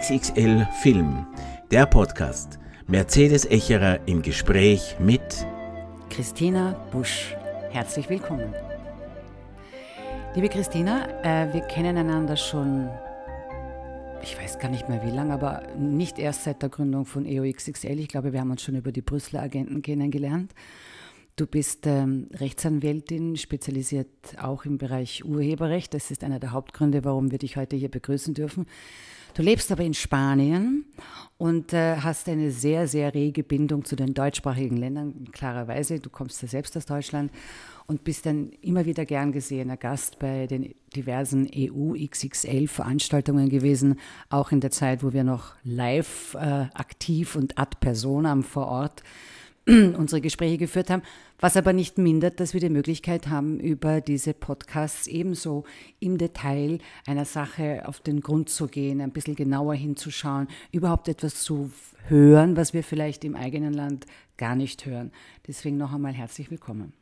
XXL Film, der Podcast. Mercedes Echerer im Gespräch mit Christina Busch. Herzlich willkommen. Liebe Christina, äh, wir kennen einander schon, ich weiß gar nicht mehr wie lange, aber nicht erst seit der Gründung von EOXXL. Ich glaube, wir haben uns schon über die Brüsseler Agenten kennengelernt. Du bist ähm, Rechtsanwältin, spezialisiert auch im Bereich Urheberrecht. Das ist einer der Hauptgründe, warum wir dich heute hier begrüßen dürfen. Du lebst aber in Spanien und äh, hast eine sehr, sehr rege Bindung zu den deutschsprachigen Ländern, klarerweise. Du kommst ja selbst aus Deutschland und bist dann immer wieder gern gesehener Gast bei den diversen EU-XXL-Veranstaltungen gewesen, auch in der Zeit, wo wir noch live äh, aktiv und ad personam vor Ort äh, unsere Gespräche geführt haben, was aber nicht mindert, dass wir die Möglichkeit haben, über diese Podcasts ebenso im Detail einer Sache auf den Grund zu gehen, ein bisschen genauer hinzuschauen, überhaupt etwas zu hören, was wir vielleicht im eigenen Land gar nicht hören. Deswegen noch einmal herzlich willkommen.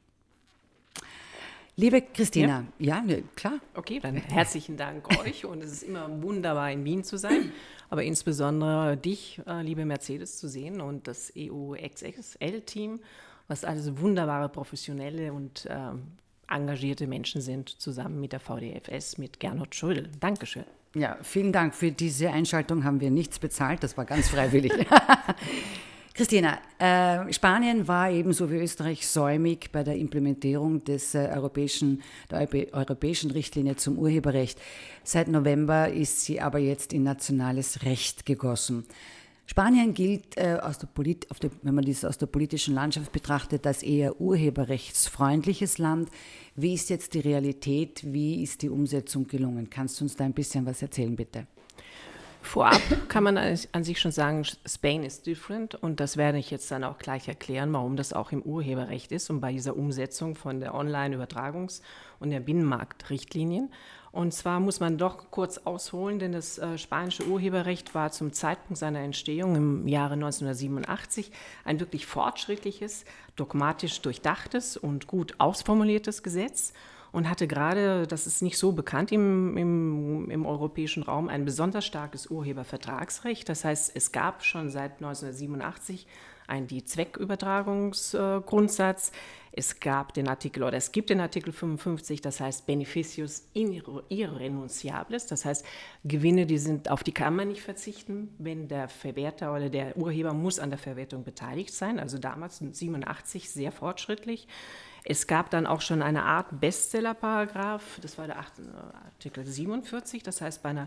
Liebe Christina, ja, ja ne, klar. Okay, dann äh, herzlichen Dank euch und es ist immer wunderbar in Wien zu sein, aber insbesondere dich, äh, liebe Mercedes, zu sehen und das EU-XXL-Team, was alles wunderbare professionelle und ähm, engagierte Menschen sind, zusammen mit der VDFS, mit Gernot Schrödel. Dankeschön. Ja, vielen Dank. Für diese Einschaltung haben wir nichts bezahlt, das war ganz freiwillig. Christina, äh, Spanien war ebenso wie Österreich säumig bei der Implementierung des, äh, europäischen, der europäischen Richtlinie zum Urheberrecht. Seit November ist sie aber jetzt in nationales Recht gegossen. Spanien gilt, äh, aus der Polit der, wenn man dies aus der politischen Landschaft betrachtet, als eher urheberrechtsfreundliches Land. Wie ist jetzt die Realität? Wie ist die Umsetzung gelungen? Kannst du uns da ein bisschen was erzählen, bitte? Vorab kann man an sich schon sagen, Spain is different und das werde ich jetzt dann auch gleich erklären, warum das auch im Urheberrecht ist und bei dieser Umsetzung von der Online-Übertragungs- und der Binnenmarktrichtlinien. Und zwar muss man doch kurz ausholen, denn das äh, spanische Urheberrecht war zum Zeitpunkt seiner Entstehung im Jahre 1987 ein wirklich fortschrittliches, dogmatisch durchdachtes und gut ausformuliertes Gesetz und hatte gerade, das ist nicht so bekannt im, im, im, europäischen Raum, ein besonders starkes Urhebervertragsrecht. Das heißt, es gab schon seit 1987 einen die Zweckübertragungsgrundsatz. Es gab den Artikel oder es gibt den Artikel 55, das heißt Beneficius irrenunciables, das heißt Gewinne, die sind auf die kann man nicht verzichten, wenn der Verwerter oder der Urheber muss an der Verwertung beteiligt sein. Also damals 87 sehr fortschrittlich. Es gab dann auch schon eine Art Bestsellerparagraf, das war der Artikel 47, das heißt bei einer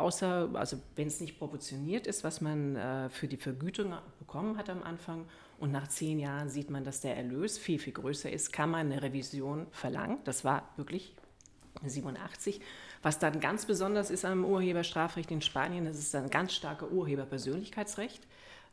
außer, also wenn es nicht proportioniert ist, was man äh, für die Vergütung bekommen hat am Anfang und nach zehn Jahren sieht man, dass der Erlös viel, viel größer ist, kann man eine Revision verlangen. Das war wirklich 87. Was dann ganz besonders ist am Urheberstrafrecht in Spanien, das ist ein ganz starkes Urheberpersönlichkeitsrecht.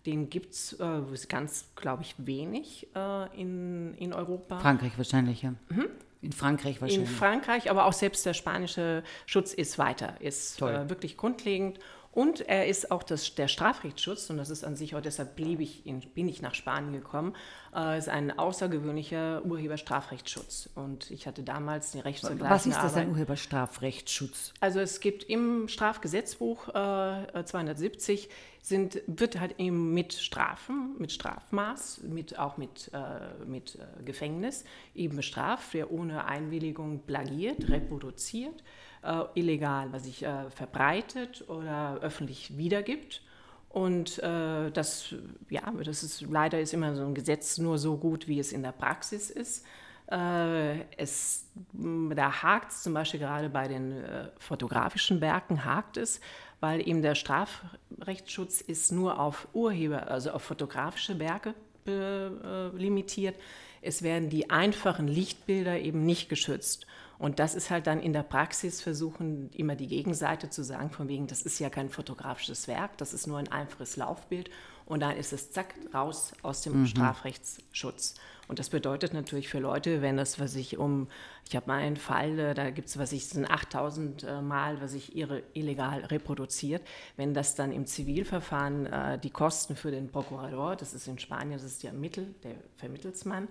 Den gibt es äh, ganz, glaube ich, wenig äh, in, in Europa. Frankreich wahrscheinlich, ja. Mhm. In Frankreich wahrscheinlich. In Frankreich, aber auch selbst der spanische Schutz ist weiter, ist äh, wirklich grundlegend. Und er ist auch das, der Strafrechtsschutz, und das ist an sich auch deshalb blieb ich in, bin ich nach Spanien gekommen, äh, ist ein außergewöhnlicher Urheberstrafrechtsschutz. Und ich hatte damals eine Rechtsvergleichende Was ist das, Arbeit. ein Urheberstrafrechtsschutz? Also es gibt im Strafgesetzbuch äh, 270 sind, wird halt eben mit Strafen, mit Strafmaß, mit, auch mit, äh, mit äh, Gefängnis eben bestraft, wer ohne Einwilligung plagiert, reproduziert äh, illegal, was sich äh, verbreitet oder öffentlich wiedergibt. Und äh, das, ja, das ist leider ist immer so ein Gesetz nur so gut, wie es in der Praxis ist. Äh, es, da hakt es zum Beispiel gerade bei den äh, fotografischen Werken hakt es, weil eben der Strafrechtsschutz ist nur auf Urheber, also auf fotografische Werke äh, limitiert. Es werden die einfachen Lichtbilder eben nicht geschützt. Und das ist halt dann in der Praxis versuchen, immer die Gegenseite zu sagen, von wegen, das ist ja kein fotografisches Werk, das ist nur ein einfaches Laufbild. Und dann ist es zack raus aus dem mhm. Strafrechtsschutz. Und das bedeutet natürlich für Leute, wenn das, was ich um, ich habe mal einen Fall, äh, da gibt es, was ich, sind 8000 äh, Mal, was ich ihre illegal reproduziert, wenn das dann im Zivilverfahren äh, die Kosten für den Prokurador, das ist in Spanien, das ist ja Mittel, der Vermittelsmann,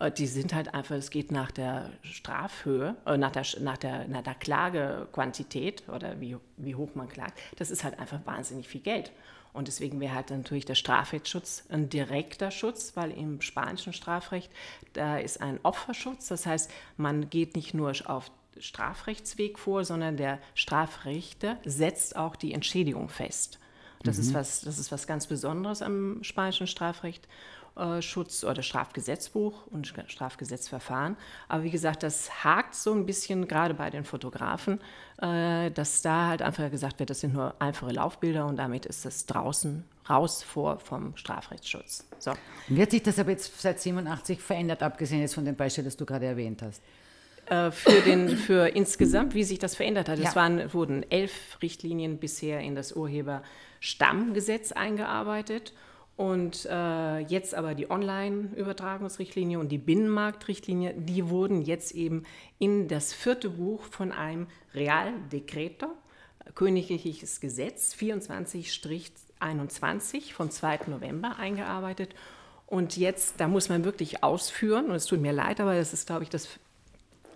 äh, die sind halt einfach, es geht nach der Strafhöhe, äh, nach der, nach der, nach der Klagequantität oder wie, wie hoch man klagt. Das ist halt einfach wahnsinnig viel Geld. Und deswegen wäre halt natürlich der Strafrechtsschutz ein direkter Schutz, weil im spanischen Strafrecht da ist ein Opferschutz. Das heißt, man geht nicht nur auf Strafrechtsweg vor, sondern der Strafrichter setzt auch die Entschädigung fest. Das, mhm. ist, was, das ist was ganz Besonderes am spanischen Strafrecht. Schutz oder Strafgesetzbuch und Strafgesetzverfahren. Aber wie gesagt, das hakt so ein bisschen gerade bei den Fotografen, äh, dass da halt einfach gesagt wird, das sind nur einfache Laufbilder und damit ist das draußen raus vor vom Strafrechtsschutz. So. wie hat sich das aber jetzt seit 87 verändert, abgesehen jetzt von dem Beispiel, das du gerade erwähnt hast? Äh, für, den, für insgesamt, wie sich das verändert hat. Ja. Es waren, wurden elf Richtlinien bisher in das Urheberstammgesetz eingearbeitet und äh, jetzt aber die Online-Übertragungsrichtlinie und die Binnenmarktrichtlinie, die wurden jetzt eben in das vierte Buch von einem Realdekreter, äh, Königliches Gesetz 24-21 vom 2. November eingearbeitet. Und jetzt, da muss man wirklich ausführen, und es tut mir leid, aber das ist, glaube ich, das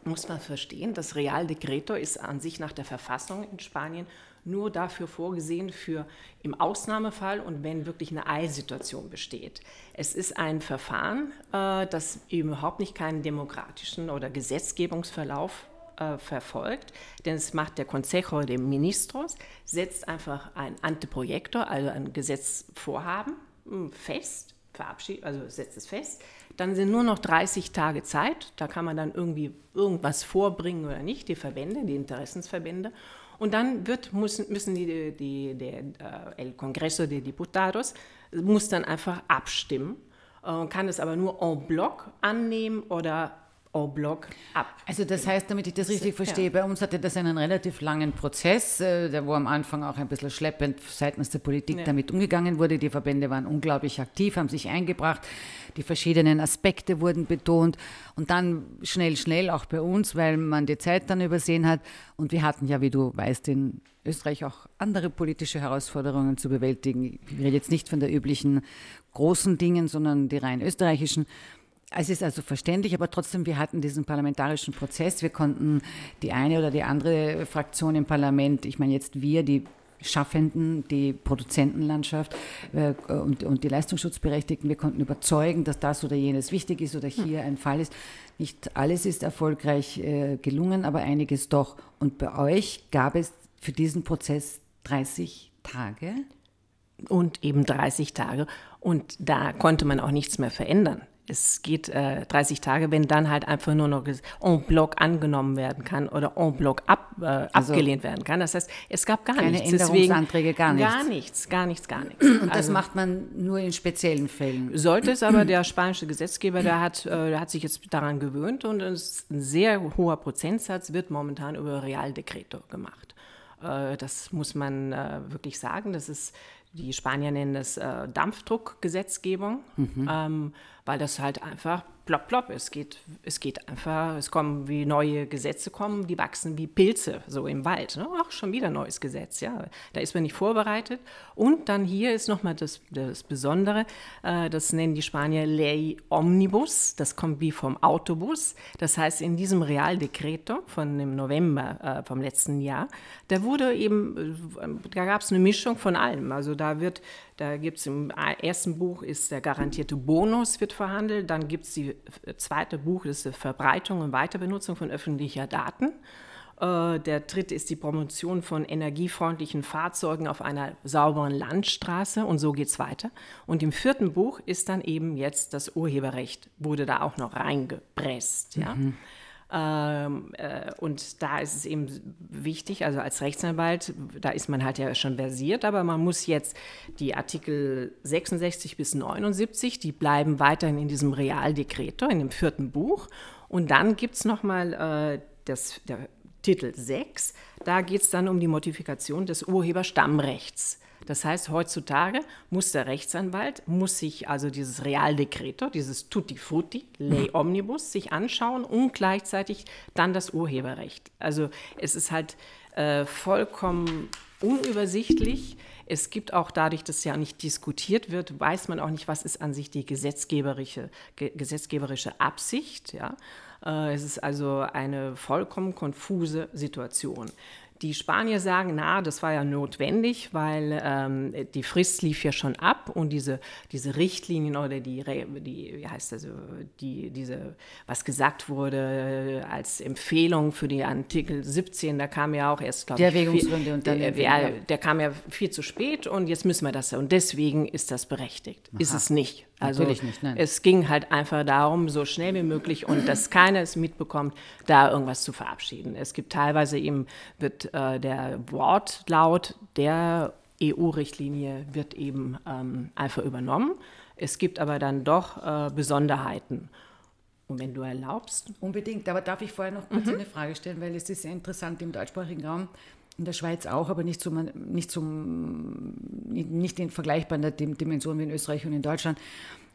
muss man verstehen. Das Realdekreter ist an sich nach der Verfassung in Spanien nur dafür vorgesehen für im Ausnahmefall und wenn wirklich eine Eilsituation besteht. Es ist ein Verfahren, äh, das überhaupt nicht keinen demokratischen oder Gesetzgebungsverlauf äh, verfolgt, denn es macht der Consejo de Ministros, setzt einfach ein Anteprojektor, also ein Gesetzvorhaben, hm, fest, verabschiedet, also setzt es fest. Dann sind nur noch 30 Tage Zeit, da kann man dann irgendwie irgendwas vorbringen oder nicht, die Verbände, die Interessensverbände. Und dann wird, müssen, müssen die, die, der äh, El Congreso de Diputados muss dann einfach abstimmen, äh, kann es aber nur en bloc annehmen oder en ab. Also das genau. heißt, damit ich das also, richtig verstehe, ja. bei uns hatte das einen relativ langen Prozess, äh, der wo am Anfang auch ein bisschen schleppend seitens der Politik ja. damit umgegangen wurde. Die Verbände waren unglaublich aktiv, haben sich eingebracht, die verschiedenen Aspekte wurden betont und dann schnell, schnell auch bei uns, weil man die Zeit dann übersehen hat. Und wir hatten ja, wie du weißt, in Österreich auch andere politische Herausforderungen zu bewältigen. Ich rede jetzt nicht von der üblichen großen Dingen, sondern die rein österreichischen. Es ist also verständlich, aber trotzdem, wir hatten diesen parlamentarischen Prozess. Wir konnten die eine oder die andere Fraktion im Parlament, ich meine jetzt wir, die Schaffenden, die Produzentenlandschaft äh, und, und die Leistungsschutzberechtigten. Wir konnten überzeugen, dass das oder jenes wichtig ist oder hier ein Fall ist. Nicht alles ist erfolgreich äh, gelungen, aber einiges doch. Und bei euch gab es für diesen Prozess 30 Tage? Und eben 30 Tage. Und da konnte man auch nichts mehr verändern es geht äh, 30 Tage, wenn dann halt einfach nur noch en bloc angenommen werden kann oder en bloc ab, äh, also abgelehnt werden kann. Das heißt, es gab gar keine nichts. Änderungsanträge, Deswegen, gar nichts. Gar nichts, gar nichts, gar nichts. Und das also, macht man nur in speziellen Fällen. Sollte es aber der spanische Gesetzgeber, der hat, äh, der hat sich jetzt daran gewöhnt und ein sehr hoher Prozentsatz wird momentan über Realdekreto gemacht. Äh, das muss man äh, wirklich sagen. Das ist, die Spanier nennen das äh, Dampfdruckgesetzgebung. Mhm. Ähm, weil das halt einfach plopp, plopp. Es geht, es geht einfach, es kommen wie neue Gesetze kommen, die wachsen wie Pilze, so im Wald. Ne? Ach, schon wieder neues Gesetz, ja. Da ist man nicht vorbereitet. Und dann hier ist nochmal das, das Besondere, äh, das nennen die Spanier Ley Omnibus, das kommt wie vom Autobus. Das heißt, in diesem Real Decreto von dem November äh, vom letzten Jahr, da wurde eben, äh, da gab es eine Mischung von allem. Also da wird da gibt es im äh, ersten Buch ist der garantierte Bonus wird verhandelt, dann gibt es das äh, zweite Buch, das ist die Verbreitung und Weiterbenutzung von öffentlicher Daten. Äh, der dritte ist die Promotion von energiefreundlichen Fahrzeugen auf einer sauberen Landstraße und so geht es weiter. Und im vierten Buch ist dann eben jetzt das Urheberrecht, wurde da auch noch reingepresst. Ja? Mhm. Ähm, äh, und da ist es eben wichtig, also als Rechtsanwalt, da ist man halt ja schon versiert, aber man muss jetzt die Artikel 66 bis 79, die bleiben weiterhin in diesem Realdekretor, in dem vierten Buch. Und dann gibt es nochmal äh, der Titel 6, da geht es dann um die Modifikation des Urheberstammrechts. Das heißt, heutzutage muss der Rechtsanwalt, muss sich also dieses Realdekreto, dieses Tutti Frutti, Lei mhm. Omnibus, sich anschauen und gleichzeitig dann das Urheberrecht. Also es ist halt äh, vollkommen unübersichtlich. Es gibt auch dadurch, dass ja nicht diskutiert wird, weiß man auch nicht, was ist an sich die gesetzgeberische, ge gesetzgeberische Absicht. Ja? Äh, es ist also eine vollkommen konfuse Situation. Die Spanier sagen, na, das war ja notwendig, weil ähm, die Frist lief ja schon ab und diese, diese Richtlinien oder die, die, wie heißt das, die, diese, was gesagt wurde als Empfehlung für die Artikel 17, da kam ja auch erst, glaube ich, Erwägungsgründe und dann der, der, der, kam ja viel zu spät und jetzt müssen wir das. Und deswegen ist das berechtigt. Aha. Ist es nicht. Also nicht, es ging halt einfach darum, so schnell wie möglich und dass keiner es mitbekommt, da irgendwas zu verabschieden. Es gibt teilweise eben, wird äh, der Wortlaut der EU-Richtlinie wird eben ähm, einfach übernommen. Es gibt aber dann doch äh, Besonderheiten. Und wenn du erlaubst. Unbedingt, aber darf ich vorher noch kurz mhm. eine Frage stellen, weil es ist sehr interessant im deutschsprachigen Raum. In der Schweiz auch, aber nicht zum, nicht zum, nicht in vergleichbarer Dimension wie in Österreich und in Deutschland,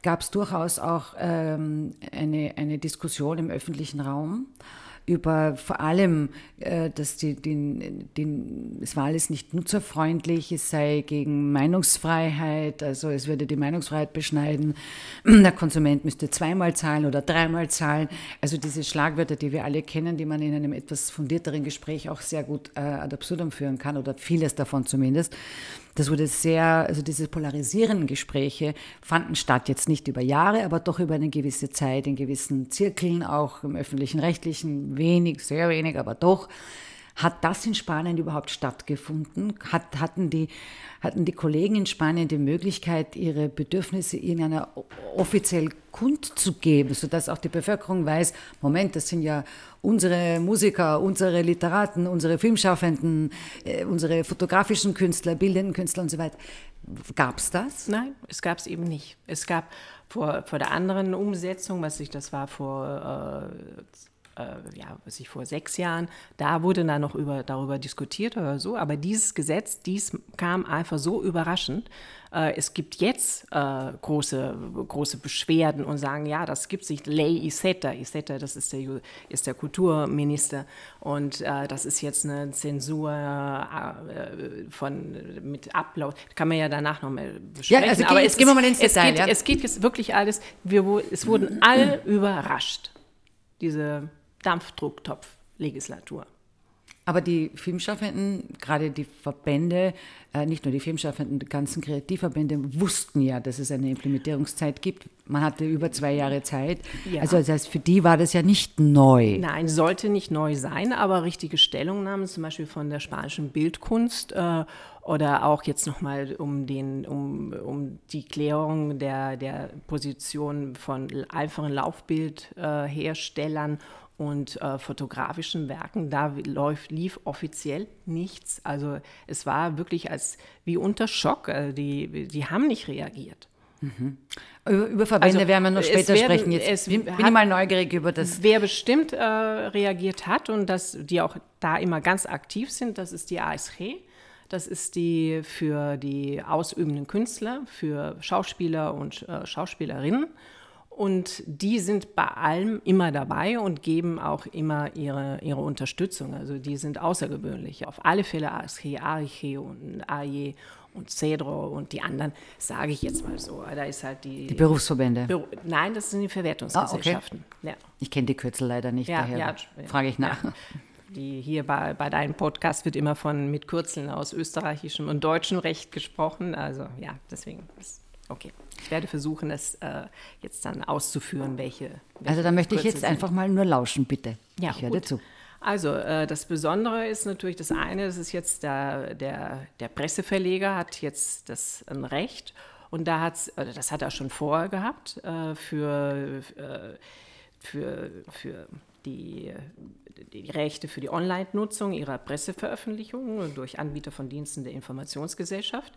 gab es durchaus auch ähm, eine, eine Diskussion im öffentlichen Raum über vor allem, äh, dass die, den, den, es war alles nicht nutzerfreundlich, es sei gegen Meinungsfreiheit, also es würde die Meinungsfreiheit beschneiden, der Konsument müsste zweimal zahlen oder dreimal zahlen. Also diese Schlagwörter, die wir alle kennen, die man in einem etwas fundierteren Gespräch auch sehr gut äh, ad absurdum führen kann oder vieles davon zumindest. Das wurde sehr, also diese polarisierenden Gespräche fanden statt, jetzt nicht über Jahre, aber doch über eine gewisse Zeit, in gewissen Zirkeln, auch im öffentlichen, rechtlichen, wenig, sehr wenig, aber doch. Hat das in Spanien überhaupt stattgefunden? Hat, hatten, die, hatten die Kollegen in Spanien die Möglichkeit, ihre Bedürfnisse in einer offiziell kundzugeben, sodass auch die Bevölkerung weiß, Moment, das sind ja unsere Musiker, unsere Literaten, unsere Filmschaffenden, äh, unsere fotografischen Künstler, bildenden Künstler und so weiter. Gab es das? Nein, es gab es eben nicht. Es gab vor, vor der anderen Umsetzung, was ich, das war vor äh, äh, ja, was ich vor sechs Jahren, da wurde dann noch über, darüber diskutiert oder so. Aber dieses Gesetz, dies kam einfach so überraschend. Äh, es gibt jetzt äh, große, große Beschwerden und sagen, ja, das gibt sich Lei Isetta. Isetta, das ist der, ist der Kulturminister. Und äh, das ist jetzt eine Zensur äh, von, mit Ablauf. Kann man ja danach noch mal besprechen. Ja, also Aber jetzt, es, gehen wir mal ins es Geht, ja. Es geht jetzt wirklich alles. Wir, es wurden alle überrascht diese Dampfdrucktopf-Legislatur. Aber die Filmschaffenden, gerade die Verbände, äh, nicht nur die Filmschaffenden, die ganzen Kreativverbände wussten ja, dass es eine Implementierungszeit gibt. Man hatte über zwei Jahre Zeit. Ja. Also das heißt, für die war das ja nicht neu. Nein, sollte nicht neu sein, aber richtige Stellungnahmen, zum Beispiel von der spanischen Bildkunst äh, oder auch jetzt nochmal um, um, um die Klärung der, der Position von einfachen Laufbildherstellern äh, und äh, fotografischen Werken, da läuft, lief offiziell nichts. Also es war wirklich als wie unter Schock. Also die, die haben nicht reagiert. Mhm. Über, über, Verbände also, werden wir noch später werden, sprechen. Jetzt bin, hat, ich mal neugierig über das. Wer bestimmt äh, reagiert hat und dass die auch da immer ganz aktiv sind, das ist die ASG. Das ist die für die ausübenden Künstler, für Schauspieler und äh, Schauspielerinnen und die sind bei allem immer dabei und geben auch immer ihre, ihre Unterstützung. Also die sind außergewöhnlich. Auf alle Fälle Aschi, Ariche und Aje und Cedro und die anderen, sage ich jetzt mal so. Da ist halt die, die Berufsverbände. Beru Nein, das sind die Verwertungsgesellschaften. Ah, okay. ja. Ich kenne die Kürzel leider nicht, ja, daher ja, frage ich nach. Die hier bei, bei deinem Podcast wird immer von mit Kürzeln aus österreichischem und deutschem Recht gesprochen. Also ja, deswegen. Okay. Ich werde versuchen, das äh, jetzt dann auszuführen, welche. welche also da möchte ich jetzt sind. einfach mal nur lauschen, bitte. Ja, ich höre dir zu. Also äh, das Besondere ist natürlich das eine, das ist jetzt der, der, der Presseverleger hat jetzt das ein Recht und da hat's, oder das hat er schon vorher gehabt äh, für, äh, für, für die, die, Rechte für die Online-Nutzung ihrer Presseveröffentlichungen durch Anbieter von Diensten der Informationsgesellschaft.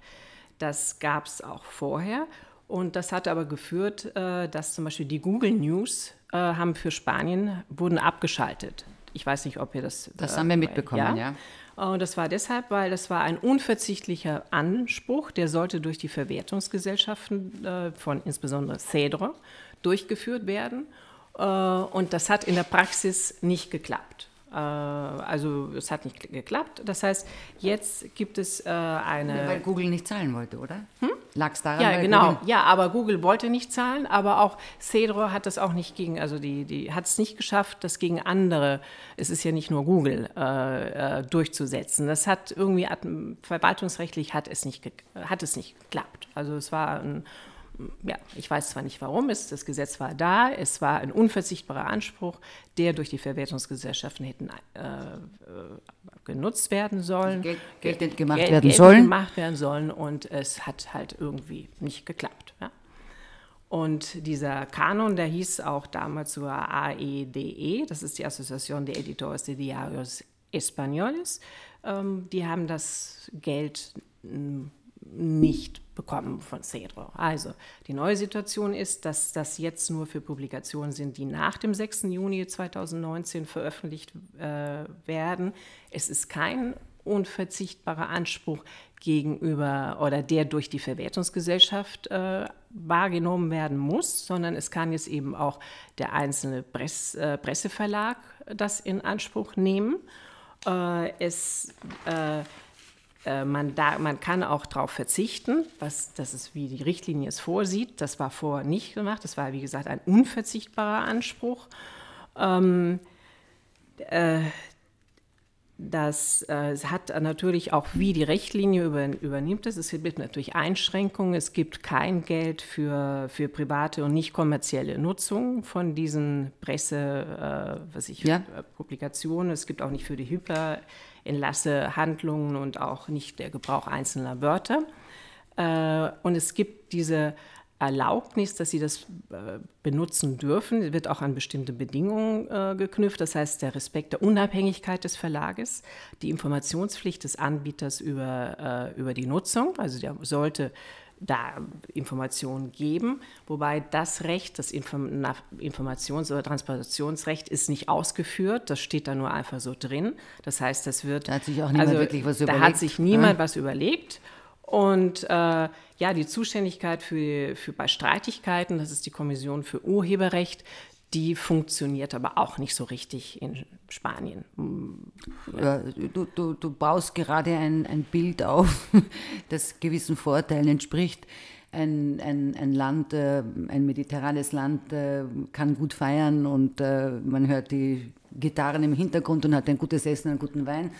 Das gab es auch vorher. Und das hat aber geführt, äh, dass zum Beispiel die Google News äh, haben für Spanien wurden abgeschaltet. Ich weiß nicht, ob ihr das. Das äh, haben wir mitbekommen, ja. ja. Und das war deshalb, weil das war ein unverzichtlicher Anspruch, der sollte durch die Verwertungsgesellschaften von insbesondere Cedro durchgeführt werden. und das hat in der Praxis nicht geklappt. Äh, also es hat nicht geklappt. Das heißt, jetzt gibt es äh, eine. Weil Google nicht zahlen wollte, oder? Hm? Lag es daran? Ja, genau. Google... Ja, aber Google wollte nicht zahlen, aber auch Cedro hat das auch nicht gegen, also die, die hat es nicht geschafft, das gegen andere, es ist ja nicht nur Google, äh, äh durchzusetzen. Das hat irgendwie verwaltungsrechtlich hat es nicht, hat es nicht geklappt. Also es war ein ja, ich weiß zwar nicht warum, es, das Gesetz war da, es war ein unverzichtbarer Anspruch, der durch die Verwertungsgesellschaften hätten äh, äh genutzt werden sollen, also Geld, geltend gemacht Geld, werden Geld sollen, gemacht werden sollen und es hat halt irgendwie nicht geklappt. Ja? Und dieser Kanon, der hieß auch damals sogar AEDE, e, das ist die Association de Editores de Diarios Españoles, ähm, die haben das Geld hm, nicht bekommen von Cedro. Also, die neue Situation ist, dass das jetzt nur für Publikationen sind, die nach dem 6. Juni 2019 veröffentlicht äh, werden. Es ist kein unverzichtbarer Anspruch gegenüber oder der durch die Verwertungsgesellschaft äh, wahrgenommen werden muss, sondern es kann jetzt eben auch der einzelne Press, äh, Presseverlag das in Anspruch nehmen. Äh, es äh, äh, man, da, man kann auch darauf verzichten, was das ist, wie die Richtlinie es vorsieht. Das war vorher nicht gemacht. Das war, wie gesagt, ein unverzichtbarer Anspruch. Ähm, äh, das äh, hat natürlich auch, wie die Richtlinie über, übernimmt es, es gibt natürlich Einschränkungen, es gibt kein Geld für, für private und nicht kommerzielle Nutzung von diesen Presse, äh, was ich, ja. Äh, Publikationen, es gibt auch nicht für die Hyper, Entlasse Handlungen und auch nicht der Gebrauch einzelner Wörter. Äh, und es gibt diese Erlaubnis, dass sie das äh, benutzen dürfen, wird auch an bestimmte Bedingungen äh, geknüpft. Das heißt, der Respekt der Unabhängigkeit des Verlages, die Informationspflicht des Anbieters über, über die Nutzung. Also der sollte da Informationen geben, wobei das Recht, das Informations- oder Transportationsrecht ist nicht ausgeführt, das steht da nur einfach so drin. Das heißt, das wird... Da hat sich auch niemand also, wirklich was überlegt. Da hat sich niemand ja. Ne? was überlegt. Und äh, ja, die Zuständigkeit für, für bei Streitigkeiten, das ist die Kommission für Urheberrecht, die funktioniert aber auch nicht so richtig in Spanien. Hm, ja. Du, du, du baust gerade ein, ein Bild auf, das gewissen Vorteilen entspricht. Ein, ein, ein Land, äh, ein mediterranes Land äh, kann gut feiern und äh, man hört die Gitarren im Hintergrund und hat ein gutes Essen, einen guten Wein.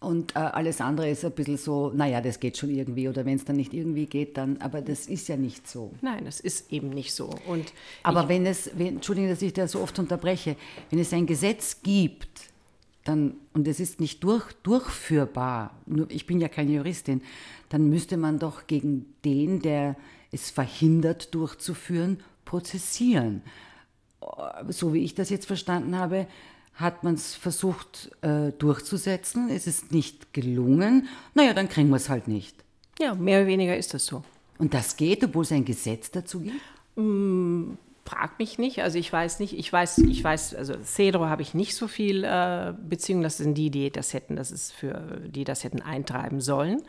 Und äh, alles andere ist ein bisschen so, naja, das geht schon irgendwie. Oder wenn es dann nicht irgendwie geht, dann, aber das ist ja nicht so. Nein, das ist eben nicht so. Und aber wenn es, wenn, Entschuldigung, dass ich da so oft unterbreche, wenn es ein Gesetz gibt, dann, und es ist nicht durch, durchführbar, nur, ich bin ja keine Juristin, dann müsste man doch gegen den, der es verhindert durchzuführen, prozessieren. So wie ich das jetzt verstanden habe, hat man es versucht äh, durchzusetzen, es ist nicht gelungen, naja, dann kriegen wir es halt nicht. Ja, mehr oder weniger ist das so. Und das geht, obwohl es ein Gesetz dazu gibt? Mm, frag mich nicht. Also ich weiß nicht, ich weiß, ich weiß, also Cedro habe ich nicht so viel äh, Beziehung. Das sind die, die das hätten, das ist für die das hätten eintreiben sollen.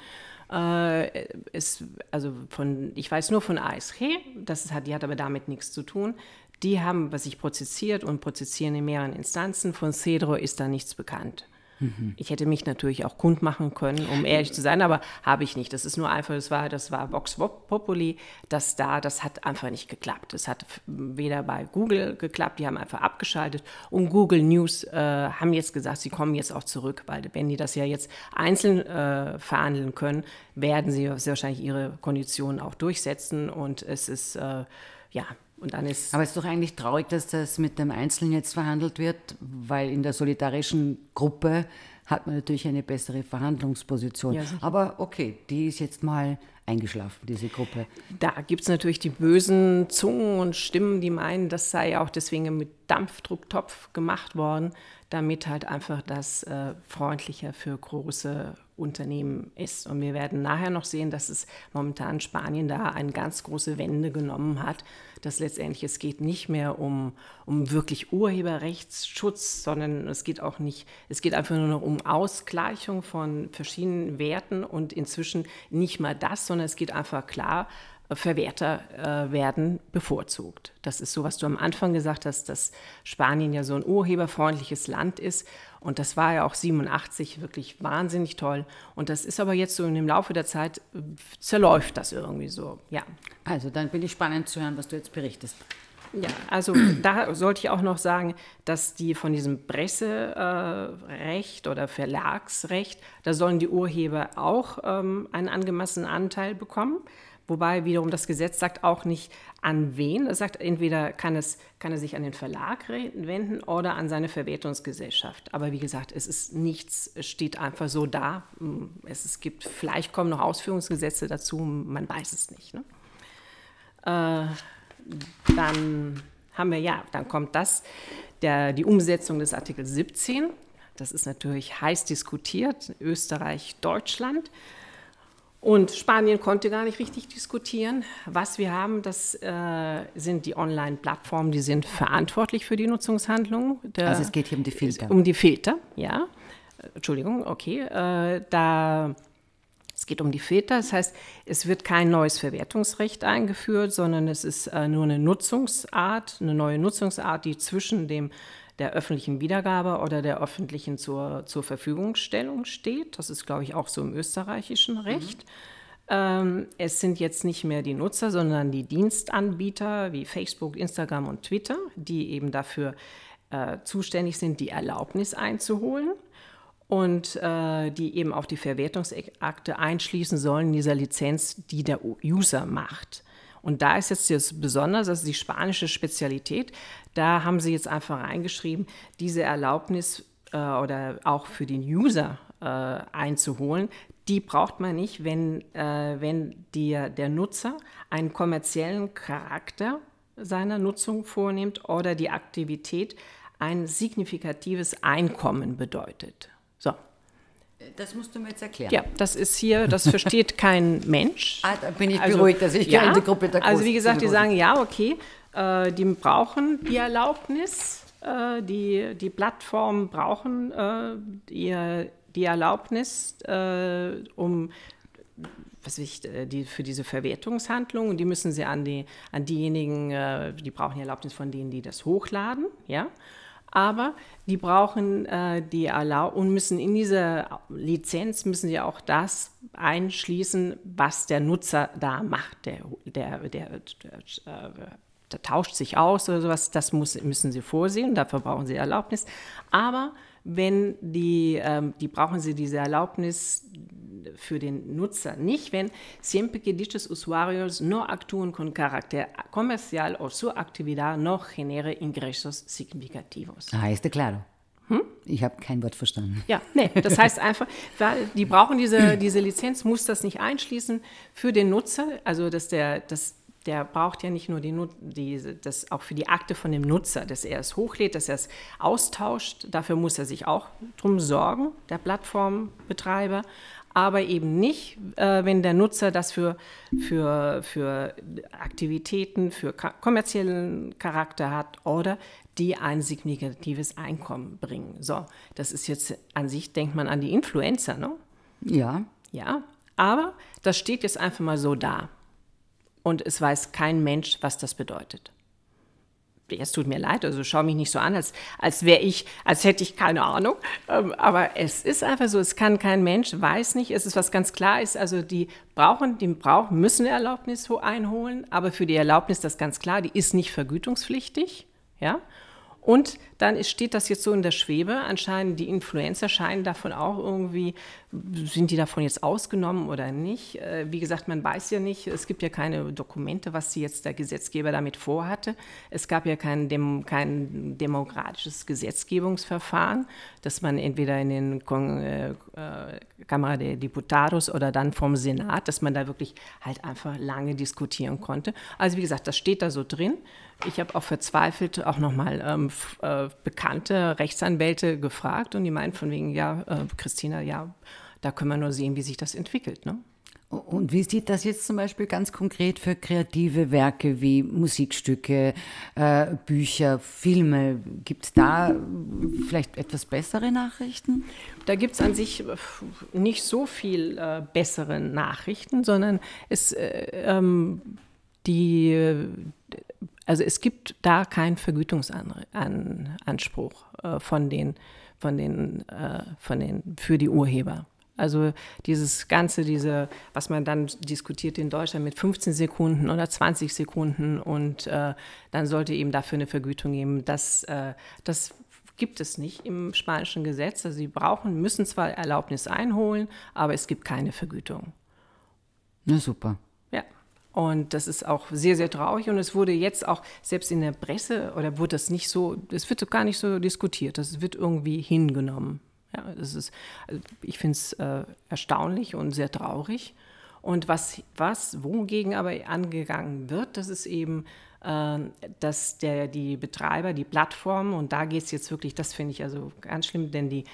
Äh, ist, also von, ich weiß nur von ASG, das ist, die hat aber damit nichts zu tun. Die haben sich prozessiert und prozessieren in mehreren Instanzen. Von Cedro ist da nichts bekannt. Mhm. Ich hätte mich natürlich auch kundmachen können, um ehrlich zu sein, aber habe ich nicht. Das ist nur einfach, das war, das war Vox Populi, das da, das hat einfach nicht geklappt. Das hat weder bei Google geklappt, die haben einfach abgeschaltet und Google News äh, haben jetzt gesagt, sie kommen jetzt auch zurück, weil wenn die das ja jetzt einzeln äh, verhandeln können, werden sie sehr wahrscheinlich ihre Konditionen auch durchsetzen und es ist, äh, ja, und dann ist Aber es ist doch eigentlich traurig, dass das mit dem Einzelnen jetzt verhandelt wird, weil in der solidarischen Gruppe hat man natürlich eine bessere Verhandlungsposition. Ja, Aber okay, die ist jetzt mal eingeschlafen, diese Gruppe. Da gibt es natürlich die bösen Zungen und Stimmen, die meinen, das sei auch deswegen mit Dampfdrucktopf gemacht worden, damit halt einfach das äh, freundlicher für große Unternehmen ist. Und wir werden nachher noch sehen, dass es momentan Spanien da eine ganz große Wende genommen hat, dass letztendlich es geht nicht mehr um, um wirklich Urheberrechtsschutz, sondern es geht auch nicht, es geht einfach nur noch um Ausgleichung von verschiedenen Werten und inzwischen nicht mal das, sondern es geht einfach klar Verwerter äh, werden bevorzugt. Das ist so, was du am Anfang gesagt hast, dass Spanien ja so ein urheberfreundliches Land ist. Und das war ja auch 87 wirklich wahnsinnig toll. Und das ist aber jetzt so im Laufe der Zeit äh, zerläuft das irgendwie so, ja. Also dann bin ich spannend zu hören, was du jetzt berichtest. Ja, also da sollte ich auch noch sagen, dass die von diesem Presserecht äh, oder Verlagsrecht, da sollen die Urheber auch ähm, einen angemessenen Anteil bekommen. Wobei wiederum das Gesetz sagt auch nicht an wen. Es sagt entweder kann, es, kann er sich an den Verlag wenden oder an seine Verwertungsgesellschaft. Aber wie gesagt, es ist nichts, es steht einfach so da. Es, es gibt, vielleicht kommen noch Ausführungsgesetze dazu, man weiß es nicht. Ne? Äh, dann haben wir, ja, dann kommt das, der, die Umsetzung des Artikel 17. Das ist natürlich heiß diskutiert, Österreich, Deutschland. Und Spanien konnte gar nicht richtig diskutieren. Was wir haben, das äh, sind die Online-Plattformen, die sind verantwortlich für die Nutzungshandlung. Der, also es geht hier um die Filter. Um die Filter, ja. Äh, Entschuldigung, okay. Äh, da, es geht um die Filter, das heißt, es wird kein neues Verwertungsrecht eingeführt, sondern es ist äh, nur eine Nutzungsart, eine neue Nutzungsart, die zwischen dem der öffentlichen Wiedergabe oder der öffentlichen zur, zur Verfügungstellung steht. Das ist, glaube ich, auch so im österreichischen mhm. Recht. Mhm. Ähm, es sind jetzt nicht mehr die Nutzer, sondern die Dienstanbieter wie Facebook, Instagram und Twitter, die eben dafür äh, zuständig sind, die Erlaubnis einzuholen und äh, die eben auch die Verwertungsakte einschließen sollen dieser Lizenz, die der User macht. Und da ist jetzt das Besonders, also die spanische Spezialität, da haben sie jetzt einfach reingeschrieben, diese Erlaubnis äh, oder auch für den User äh, einzuholen, die braucht man nicht, wenn, äh, wenn die, der Nutzer einen kommerziellen Charakter seiner Nutzung vornimmt oder die Aktivität ein signifikatives Einkommen bedeutet. Das musst du mir jetzt erklären. Ja, das ist hier, das versteht kein Mensch. Ah, da bin ich also, beruhigt, dass ich ja, in die Gruppe der Also wie gesagt, die sagen, ja, okay, äh, die brauchen die Erlaubnis, äh, die, die Plattformen brauchen äh, die, die Erlaubnis, äh, um was ich, äh, die, für diese Verwertungshandlungen, die müssen sie an, die, an diejenigen, äh, die brauchen die Erlaubnis von denen, die das hochladen, ja aber die brauchen äh, die Erlaubnis und müssen in dieser Lizenz müssen sie auch das einschließen, was der Nutzer da macht. Der, der, der, der, äh, der tauscht sich aus oder sowas, das muss, müssen sie vorsehen, dafür brauchen sie Erlaubnis. Aber wenn die, ähm, die brauchen sie diese Erlaubnis für den Nutzer nicht, wenn siempre que dichos usuarios no actúan con carácter comercial o su actividad no genere ingresos significativos. Ah, ist klar. Hm? Ich habe kein Wort verstanden. Ja, nee, das heißt einfach, die brauchen diese, diese Lizenz, muss das nicht einschließen für den Nutzer, also dass der, dass der braucht ja nicht nur die, die, das auch für die Akte von dem Nutzer, dass er es hochlädt, dass er es austauscht. Dafür muss er sich auch drum sorgen, der Plattformbetreiber. Aber eben nicht, äh, wenn der Nutzer das für, für, für Aktivitäten, für kommerziellen Charakter hat oder die ein signifikatives Einkommen bringen. So, das ist jetzt an sich, denkt man an die Influencer, ne? Ja. Ja, aber das steht jetzt einfach mal so da und es weiß kein Mensch, was das bedeutet. Es tut mir leid, also schau mich nicht so an, als, als wäre ich, als hätte ich keine Ahnung. Ähm, aber es ist einfach so, es kann kein Mensch, weiß nicht, es ist was ganz klar ist. Also die brauchen, die brauchen, müssen eine Erlaubnis einholen, aber für die Erlaubnis, das ganz klar, die ist nicht vergütungspflichtig. Ja? Und dann steht das jetzt so in der Schwebe. Anscheinend die Influencer scheinen davon auch irgendwie sind die davon jetzt ausgenommen oder nicht? Äh, wie gesagt, man weiß ja nicht, es gibt ja keine Dokumente, was jetzt der Gesetzgeber damit vorhatte. Es gab ja kein, Dem kein demokratisches Gesetzgebungsverfahren, dass man entweder in den Kon äh, äh Kamera der Diputados oder dann vom Senat, dass man da wirklich halt einfach lange diskutieren konnte. Also wie gesagt, das steht da so drin. Ich habe auch verzweifelt auch nochmal ähm, äh, bekannte Rechtsanwälte gefragt und die meinen von wegen, ja, äh, Christina, ja, da können wir nur sehen, wie sich das entwickelt. Ne? Und wie sieht das jetzt zum Beispiel ganz konkret für kreative Werke wie Musikstücke, äh, Bücher, Filme? Gibt es da vielleicht etwas bessere Nachrichten? Da gibt es an sich äh, nicht so viel äh, bessere Nachrichten, sondern es, äh, ähm, die, äh, also es gibt da keinen Vergütungsanspruch äh, von den, von den, von den, für die Urheber. Also dieses Ganze, diese, was man dann diskutiert in Deutschland mit 15 Sekunden oder 20 Sekunden und äh, dann sollte eben dafür eine Vergütung geben, das, äh, das gibt es nicht im spanischen Gesetz. Also sie brauchen, müssen zwar Erlaubnis einholen, aber es gibt keine Vergütung. Na super. Ja. Und das ist auch sehr, sehr traurig. Und es wurde jetzt auch, selbst in der Presse, oder wurde das nicht so, es wird gar nicht so diskutiert. Das wird irgendwie hingenommen. Ja, es ist, also, ich finde es äh, erstaunlich und sehr traurig. Und was, was wogegen aber angegangen wird, das ist eben, äh, dass der, die Betreiber, die Plattformen, und da geht es jetzt wirklich, das finde ich also ganz schlimm, denn die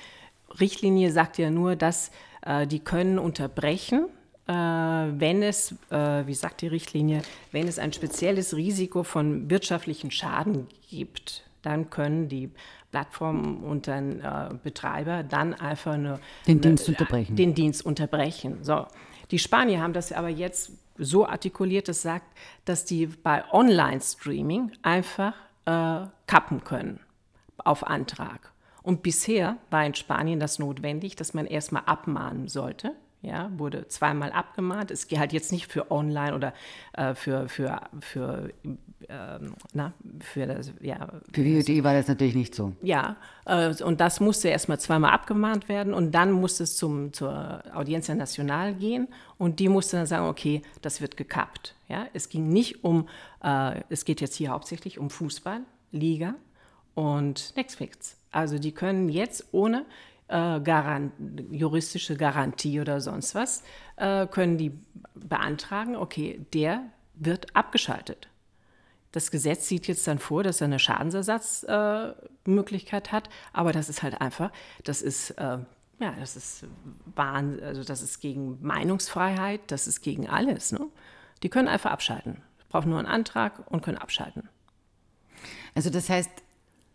Richtlinie sagt ja nur, dass äh, die können unterbrechen, äh, wenn es, äh, wie sagt die Richtlinie, wenn es ein spezielles Risiko von wirtschaftlichen Schaden gibt, dann können die Plattformen und dann äh, Betreiber dann einfach eine, den Dienst unterbrechen. Den Dienst unterbrechen. So. Die Spanier haben das aber jetzt so artikuliert, dass sagt, dass die bei Online-Streaming einfach äh, kappen können auf Antrag. Und bisher war in Spanien das notwendig, dass man erstmal abmahnen sollte ja, wurde zweimal abgemahnt. Es geht halt jetzt nicht für online oder äh, für, für, für, ähm, na, für das, ja. Für VOD war das natürlich nicht so. Ja, äh, und das musste erstmal zweimal abgemahnt werden und dann musste es zum, zur Audiencia Nacional gehen und die musste dann sagen, okay, das wird gekappt. Ja, es ging nicht um, äh, es geht jetzt hier hauptsächlich um Fußball, Liga und Netflix. Also die können jetzt ohne äh, Garant, juristische Garantie oder sonst was, äh, können die beantragen, okay, der wird abgeschaltet. Das Gesetz sieht jetzt dann vor, dass er eine Schadensersatzmöglichkeit äh, hat, aber das ist halt einfach, das ist äh, ja, das ist Wahnsinn, also das ist gegen Meinungsfreiheit, das ist gegen alles. Ne? Die können einfach abschalten. Brauchen nur einen Antrag und können abschalten. Also das heißt,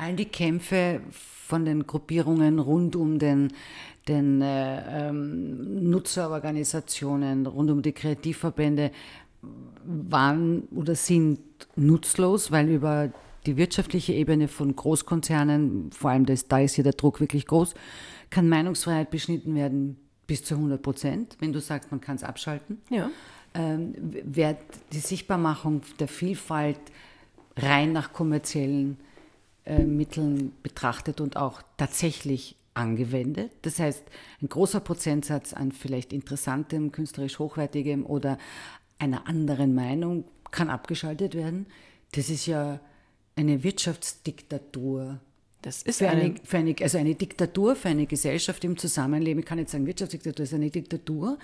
All die Kämpfe von den Gruppierungen rund um den, den äh, ähm, Nutzerorganisationen, rund um die Kreativverbände waren oder sind nutzlos, weil über die wirtschaftliche Ebene von Großkonzernen, vor allem das, da ist hier der Druck wirklich groß, kann Meinungsfreiheit beschnitten werden bis zu 100 Prozent, wenn du sagst, man kann es abschalten. Ja. Ähm, wird die Sichtbarmachung der Vielfalt rein nach kommerziellen äh, Mitteln betrachtet und auch tatsächlich angewendet. Das heißt, ein großer Prozentsatz an vielleicht interessantem, künstlerisch hochwertigem oder einer anderen Meinung kann abgeschaltet werden. Das ist ja eine Wirtschaftsdiktatur das ist für eine, für eine, also eine Diktatur, für eine Gesellschaft im Zusammenleben, ich kann nicht sagen Wirtschaftsdiktatur, es ist eine Diktatur,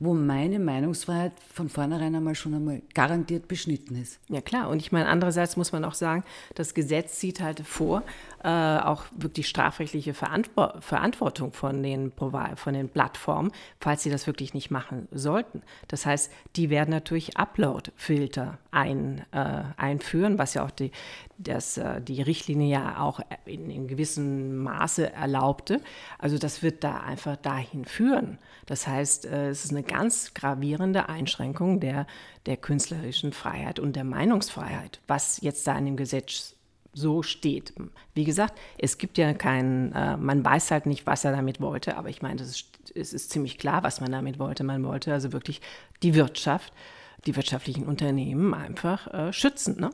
wo meine Meinungsfreiheit von vornherein einmal schon einmal garantiert beschnitten ist. Ja klar, und ich meine, andererseits muss man auch sagen, das Gesetz sieht halt vor, äh, auch wirklich strafrechtliche Verantwo Verantwortung von den, von den Plattformen, falls sie das wirklich nicht machen sollten. Das heißt, die werden natürlich Upload-Filter ein, äh, einführen, was ja auch die, das, äh, die Richtlinie ja auch in, in gewissem Maße erlaubte. Also das wird da einfach dahin führen. Das heißt, äh, es ist eine ganz gravierende Einschränkung der, der künstlerischen Freiheit und der Meinungsfreiheit, was jetzt da in dem Gesetz so steht. Wie gesagt, es gibt ja keinen, äh, man weiß halt nicht, was er damit wollte, aber ich meine, es ist ziemlich klar, was man damit wollte. Man wollte also wirklich die Wirtschaft, die wirtschaftlichen Unternehmen einfach äh, schützen. Ne?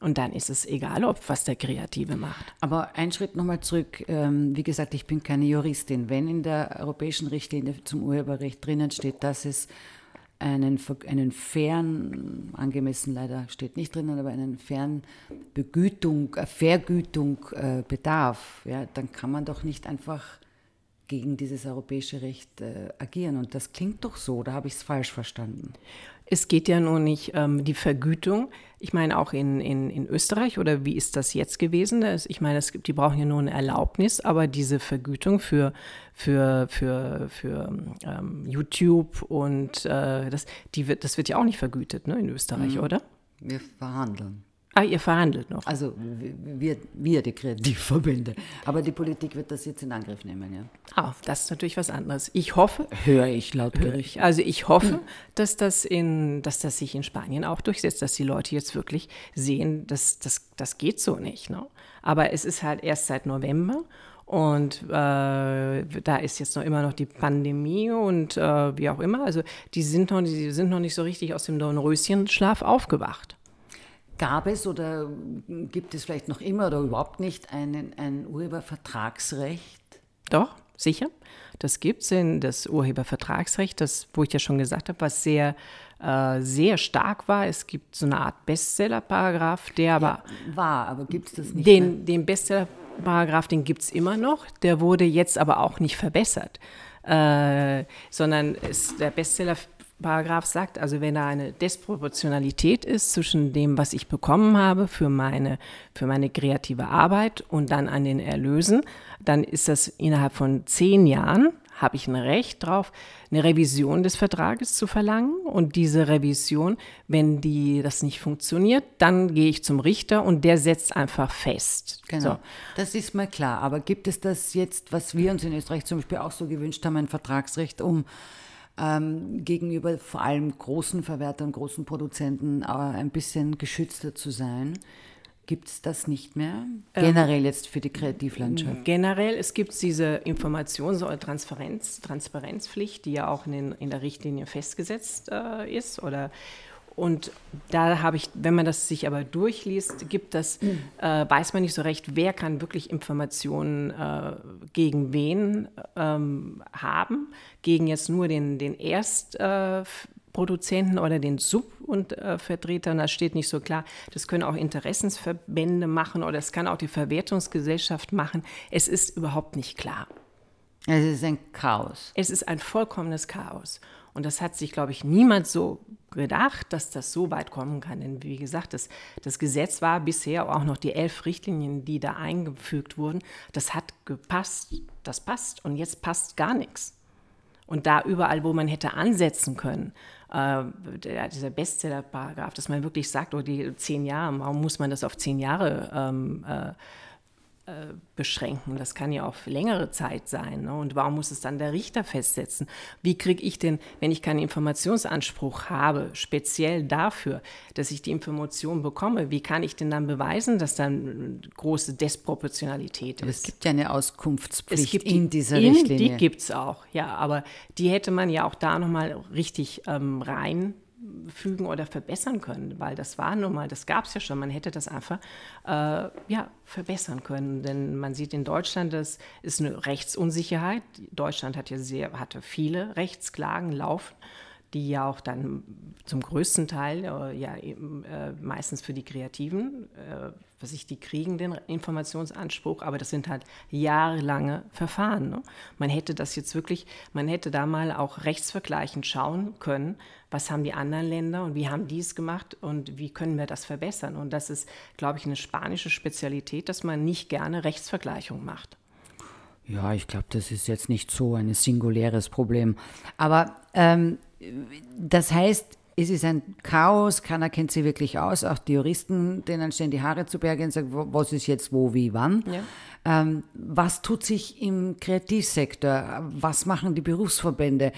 Und dann ist es egal, ob was der Kreative macht. Aber ein Schritt nochmal zurück. Ähm, wie gesagt, ich bin keine Juristin. Wenn in der europäischen Richtlinie zum Urheberrecht drinnen steht, dass es einen, einen fairen, angemessen leider steht nicht drin, aber einen fairen Begütung, äh, Vergütung äh, bedarf, ja, dann kann man doch nicht einfach gegen dieses europäische Recht äh, agieren. Und das klingt doch so, da habe ich es falsch verstanden. Es geht ja nur nicht um ähm, die Vergütung, ich meine auch in, in, in Österreich oder wie ist das jetzt gewesen? Ich meine, es gibt, die brauchen ja nur eine Erlaubnis, aber diese Vergütung für, für, für, für ähm, YouTube und äh, das, die wird, das wird ja auch nicht vergütet ne, in Österreich, mhm. oder? Wir verhandeln. Ah, ihr verhandelt noch. Also wir, wir, die Kreativverbände. Aber die Politik wird das jetzt in Angriff nehmen, ja? Ah, das ist natürlich was anderes. Ich hoffe, höre ich lautgierig. Hör also ich hoffe, dass, das in, dass das sich in Spanien auch durchsetzt, dass die Leute jetzt wirklich sehen, dass das, das geht so nicht. Ne? Aber es ist halt erst seit November und äh, da ist jetzt noch immer noch die Pandemie und äh, wie auch immer. Also die sind noch, die sind noch nicht so richtig aus dem Dornröschenschlaf aufgewacht. Gab es oder gibt es vielleicht noch immer oder überhaupt nicht einen, ein Urhebervertragsrecht? Doch, sicher. Das gibt es in das Urhebervertragsrecht, das, wo ich ja schon gesagt habe, was sehr, äh, sehr stark war. Es gibt so eine Art Bestseller-Paragraph, der aber. war, aber gibt es das nicht? Den, den Bestseller-Paragraph, den gibt es immer noch. Der wurde jetzt aber auch nicht verbessert, äh, sondern es, der Bestseller-Paragraph Paragraph sagt, also wenn da eine Desproportionalität ist zwischen dem, was ich bekommen habe für meine, für meine kreative Arbeit und dann an den Erlösen, dann ist das innerhalb von zehn Jahren, habe ich ein Recht darauf, eine Revision des Vertrages zu verlangen. Und diese Revision, wenn die das nicht funktioniert, dann gehe ich zum Richter und der setzt einfach fest. Genau. So. Das ist mal klar. Aber gibt es das jetzt, was wir uns in Österreich zum Beispiel auch so gewünscht haben, ein Vertragsrecht, um ähm, gegenüber vor allem großen Verwertern, großen Produzenten äh, ein bisschen geschützter zu sein. Gibt es das nicht mehr? Ähm, generell jetzt für die Kreativlandschaft? Generell, es gibt diese Informations- oder Transparenz, Transparenzpflicht, die ja auch in, den, in der Richtlinie festgesetzt äh, ist oder und da habe ich, wenn man das sich aber durchliest, gibt das, hm. äh, weiß man nicht so recht, wer kann wirklich Informationen äh, gegen wen ähm, haben, gegen jetzt nur den, den Erstproduzenten äh, oder den Subvertretern, äh, Da steht nicht so klar. Das können auch Interessensverbände machen oder es kann auch die Verwertungsgesellschaft machen. Es ist überhaupt nicht klar. Es ist ein Chaos. Es ist ein vollkommenes Chaos. Und das hat sich, glaube ich, niemand so gedacht, dass das so weit kommen kann. Denn wie gesagt, das, das Gesetz war bisher auch noch die elf Richtlinien, die da eingefügt wurden. Das hat gepasst, das passt. Und jetzt passt gar nichts. Und da überall, wo man hätte ansetzen können, äh, dieser Bestseller-Paragraph, dass man wirklich sagt, oh, die zehn Jahre, warum muss man das auf zehn Jahre ähm, äh, äh, beschränken. Das kann ja auch längere Zeit sein. Ne? Und warum muss es dann der Richter festsetzen? Wie kriege ich denn, wenn ich keinen Informationsanspruch habe, speziell dafür, dass ich die Information bekomme, wie kann ich denn dann beweisen, dass dann große Desproportionalität ist? Aber es gibt ja eine Auskunftspflicht die, in dieser in, Richtlinie. Die gibt es auch, ja. Aber die hätte man ja auch da nochmal richtig ähm, rein einfügen oder verbessern können, weil das war nun mal, das gab es ja schon, man hätte das einfach äh, ja, verbessern können. Denn man sieht in Deutschland, das ist eine Rechtsunsicherheit. Deutschland hat ja sehr, hatte viele Rechtsklagen laufen die ja auch dann zum größten Teil äh, ja eben, äh, meistens für die Kreativen, äh, was ich die kriegen den Informationsanspruch, aber das sind halt jahrelange Verfahren. Ne? Man hätte das jetzt wirklich, man hätte da mal auch rechtsvergleichend schauen können, was haben die anderen Länder und wie haben die es gemacht und wie können wir das verbessern. Und das ist, glaube ich, eine spanische Spezialität, dass man nicht gerne Rechtsvergleichung macht. Ja, ich glaube, das ist jetzt nicht so ein singuläres Problem. Aber ähm, das heißt, es ist ein Chaos, keiner kennt sie wirklich aus. Auch die Juristen, denen stehen die Haare zu Berge und sagen, was ist jetzt wo, wie, wann. Ja. Ähm, was tut sich im Kreativsektor? Was machen die Berufsverbände?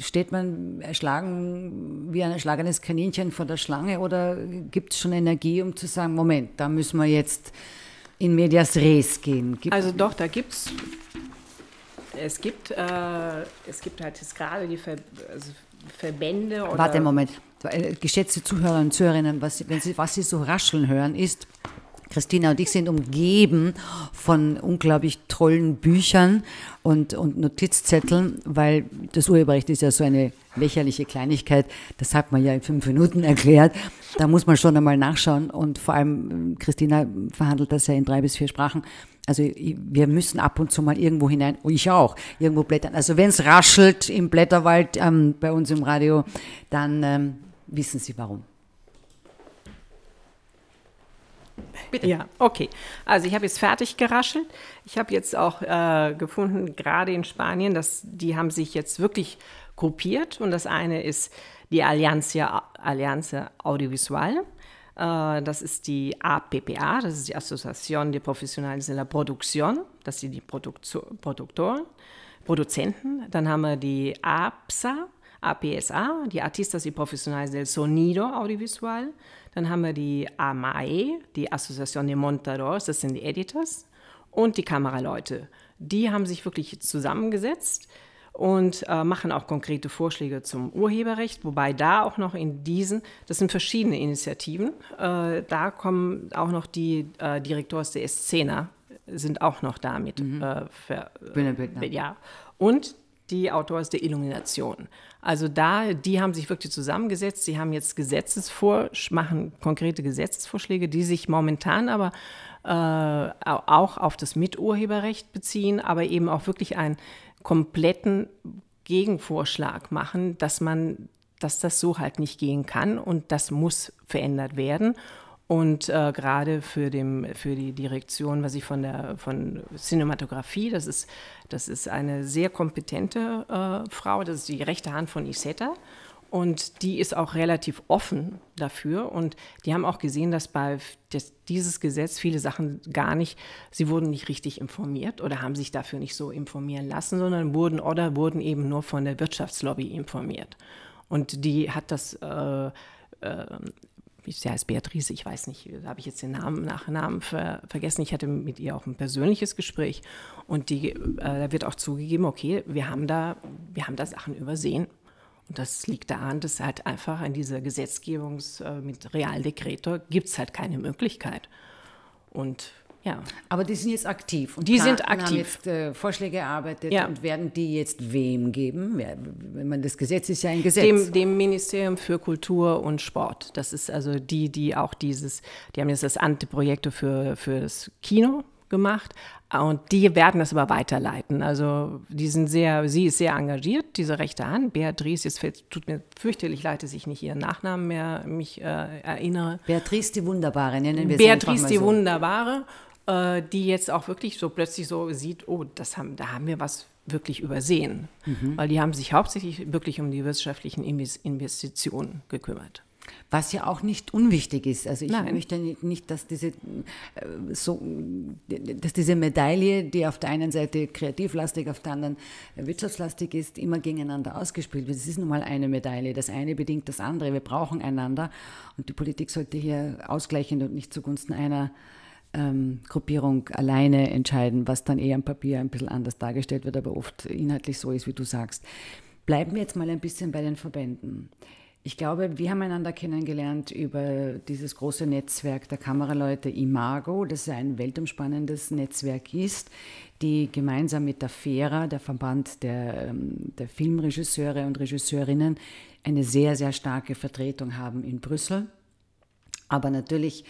steht man erschlagen wie ein erschlagenes Kaninchen vor der Schlange oder gibt es schon Energie, um zu sagen, Moment, da müssen wir jetzt in medias res gehen? Gibt also doch, da gibt Es gibt, äh, es gibt halt jetzt gerade die Ver also Verbände oder. Warte einen Moment. Äh, geschätzte Zuhörer und Zuhörerinnen, was, wenn Sie, was Sie so rascheln hören, ist, Christina und ich sind umgeben von unglaublich tollen Büchern und, und Notizzetteln, weil das Urheberrecht ist ja so eine lächerliche Kleinigkeit. Das hat man ja in fünf Minuten erklärt. Da muss man schon einmal nachschauen. Und vor allem, äh, Christina verhandelt das ja in drei bis vier Sprachen. Also wir müssen ab und zu mal irgendwo hinein, oh, ich auch, irgendwo blättern. Also wenn es raschelt im Blätterwald ähm, bei uns im Radio, dann ähm, wissen Sie warum. Bitte. Ja, okay. Also ich habe jetzt fertig geraschelt. Ich habe jetzt auch äh, gefunden, gerade in Spanien, dass die haben sich jetzt wirklich gruppiert. Und das eine ist die Alianza, Alianza Audiovisual. Äh, das ist die APPA, das ist die Associación de Profesionales de la Producción, das sind die Produktoren, Produzenten. Dann haben wir die APSA, APSA, die Artistas y Profesionales del Sonido Audiovisual. Dann haben wir die AMAE, die Associación de Montadores, das sind die Editors, und die Kameraleute. Die haben sich wirklich zusammengesetzt und äh, machen auch konkrete Vorschläge zum Urheberrecht, wobei da auch noch in diesen, das sind verschiedene Initiativen, äh, da kommen auch noch die äh, Direktors der Escena, sind auch noch damit. Mhm. Für, äh, ja. Und die Autors der Illumination. Also da, die haben sich wirklich zusammengesetzt. Sie haben jetzt Gesetzesvor machen konkrete Gesetzesvorschläge, die sich momentan aber äh, auch auf das Miturheberrecht beziehen, aber eben auch wirklich einen kompletten Gegenvorschlag machen, dass man, dass das so halt nicht gehen kann und das muss verändert werden. Und äh, gerade für, dem, für die Direktion, was ich von der von Cinematografie, das ist, das ist eine sehr kompetente äh, Frau, das ist die rechte Hand von Isetta. Und die ist auch relativ offen dafür. Und die haben auch gesehen, dass bei des, dieses Gesetz viele Sachen gar nicht, sie wurden nicht richtig informiert oder haben sich dafür nicht so informieren lassen, sondern wurden oder wurden eben nur von der Wirtschaftslobby informiert. Und die hat das äh, äh wie sie heißt, Beatrice, ich weiß nicht, da habe ich jetzt den Namen, Nachnamen ver, vergessen. Ich hatte mit ihr auch ein persönliches Gespräch und die, äh, da wird auch zugegeben, okay, wir haben da, wir haben da Sachen übersehen. Und das liegt daran, dass halt einfach an dieser Gesetzgebung äh, mit Realdekretor gibt es halt keine Möglichkeit. Und ja. Aber die sind jetzt aktiv. Und die sind aktiv. haben jetzt äh, Vorschläge erarbeitet ja. und werden die jetzt wem geben? Ja, wenn man das Gesetz ist ja ein Gesetz. Dem, dem, Ministerium für Kultur und Sport. Das ist also die, die auch dieses, die haben jetzt das Ante-Projekte für, für das Kino gemacht und die werden das aber weiterleiten. Also die sind sehr, sie ist sehr engagiert, diese rechte Hand. Beatrice, jetzt fällt, tut mir fürchterlich leid, dass ich nicht ihren Nachnamen mehr mich äh, erinnere. Beatrice die Wunderbare, nennen wir sie Beatrice die so. Wunderbare äh, die jetzt auch wirklich so plötzlich so sieht, oh, das haben, da haben wir was wirklich übersehen, mhm. weil die haben sich hauptsächlich wirklich um die wirtschaftlichen Investitionen gekümmert. Was ja auch nicht unwichtig ist. Also ich Nein. möchte nicht, dass diese, äh, so, dass diese Medaille, die auf der einen Seite kreativlastig, auf der anderen wirtschaftslastig ist, immer gegeneinander ausgespielt wird. Es ist nun mal eine Medaille. Das eine bedingt das andere. Wir brauchen einander. Und die Politik sollte hier ausgleichend und nicht zugunsten einer ähm, Gruppierung alleine entscheiden, was dann eher am Papier ein bisschen anders dargestellt wird, aber oft inhaltlich so ist, wie du sagst. Bleiben wir jetzt mal ein bisschen bei den Verbänden. Ich glaube, wir haben einander kennengelernt über dieses große Netzwerk der Kameraleute Imago, das ein weltumspannendes Netzwerk ist, die gemeinsam mit der FERA, der Verband der, ähm, der Filmregisseure und Regisseurinnen, eine sehr, sehr starke Vertretung haben in Brüssel. Aber natürlich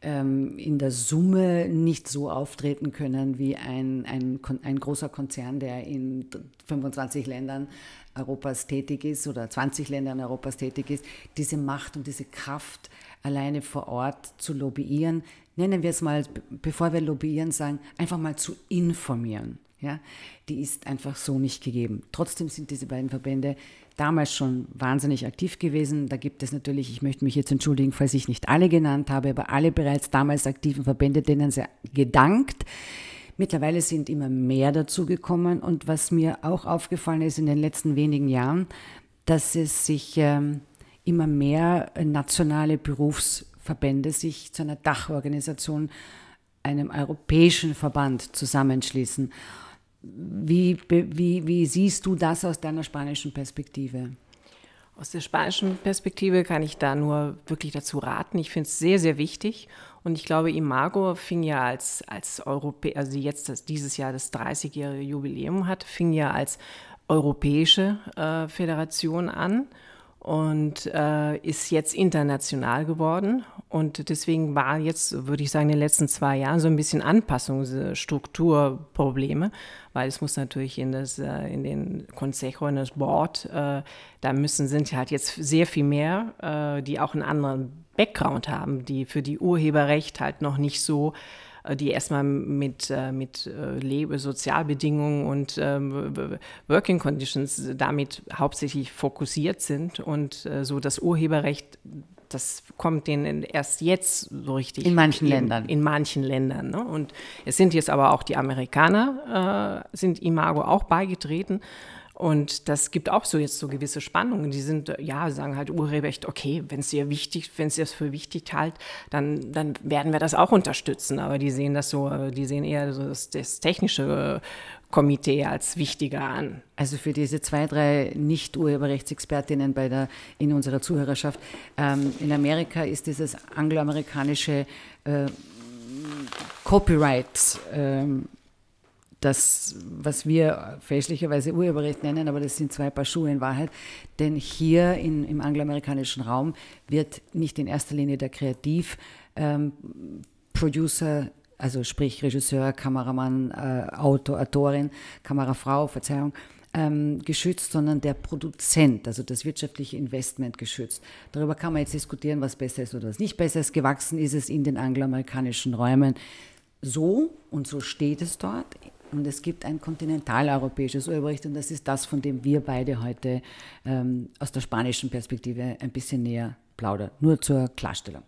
ähm, in der Summe nicht so auftreten können wie ein, ein, ein großer Konzern, der in 25 Ländern Europas tätig ist oder 20 Ländern Europas tätig ist. Diese Macht und diese Kraft alleine vor Ort zu lobbyieren, nennen wir es mal, bevor wir lobbyieren sagen, einfach mal zu informieren. Ja, die ist einfach so nicht gegeben. Trotzdem sind diese beiden Verbände damals schon wahnsinnig aktiv gewesen. Da gibt es natürlich, ich möchte mich jetzt entschuldigen, falls ich nicht alle genannt habe, aber alle bereits damals aktiven Verbände, denen sehr gedankt. Mittlerweile sind immer mehr dazugekommen und was mir auch aufgefallen ist in den letzten wenigen Jahren, dass es sich ähm, immer mehr äh, nationale Berufsverbände sich zu einer Dachorganisation, einem europäischen Verband zusammenschließen. Wie, wie, wie siehst du das aus deiner spanischen Perspektive? Aus der spanischen Perspektive kann ich da nur wirklich dazu raten. Ich finde es sehr, sehr wichtig. Und ich glaube, Imago fing ja als, als Europä also jetzt das, dieses Jahr das 30-jährige Jubiläum hat, fing ja als europäische äh, Föderation an und äh, ist jetzt international geworden. Und deswegen war jetzt, würde ich sagen, in den letzten zwei Jahren so ein bisschen Anpassungsstrukturprobleme, weil es muss natürlich in, das, äh, in den Consejo, in das Board, äh, da müssen, sind halt jetzt sehr viel mehr, äh, die auch einen anderen Background haben, die für die Urheberrecht halt noch nicht so äh, die erstmal mit, äh, mit äh, Lebe, Sozialbedingungen und ähm, Working Conditions damit hauptsächlich fokussiert sind und so das Urheberrecht das kommt denen erst jetzt so richtig. In manchen in, Ländern. In manchen Ländern. Ne? Und es sind jetzt aber auch die Amerikaner, äh, sind Imago auch beigetreten. Und das gibt auch so jetzt so gewisse Spannungen. Die sind, äh, ja, sagen halt Urheberrecht, okay, wenn es dir wichtig, wenn es dir für wichtig halt, dann, dann werden wir das auch unterstützen. Aber die sehen das so, äh, die sehen eher so das, das technische äh, Komitee als wichtiger an. Also für diese zwei, drei Nicht-Urheberrechtsexpertinnen bei der, in unserer Zuhörerschaft, ähm, in Amerika ist dieses angloamerikanische äh, Copyright ähm, das, was wir fälschlicherweise Urheberrecht nennen, aber das sind zwei Paar Schuhe in Wahrheit. Denn hier in, im angloamerikanischen Raum wird nicht in erster Linie der Kreativproducer, ähm, also sprich Regisseur, Kameramann, äh, Autor, Autorin, Kamerafrau, Verzeihung, ähm, geschützt, sondern der Produzent, also das wirtschaftliche Investment geschützt. Darüber kann man jetzt diskutieren, was besser ist oder was nicht besser ist. Gewachsen ist es in den angloamerikanischen Räumen so und so steht es dort und es gibt ein kontinentaleuropäisches Urheberrecht und das ist das, von dem wir beide heute ähm, aus der spanischen Perspektive ein bisschen näher plaudern. Nur zur Klarstellung.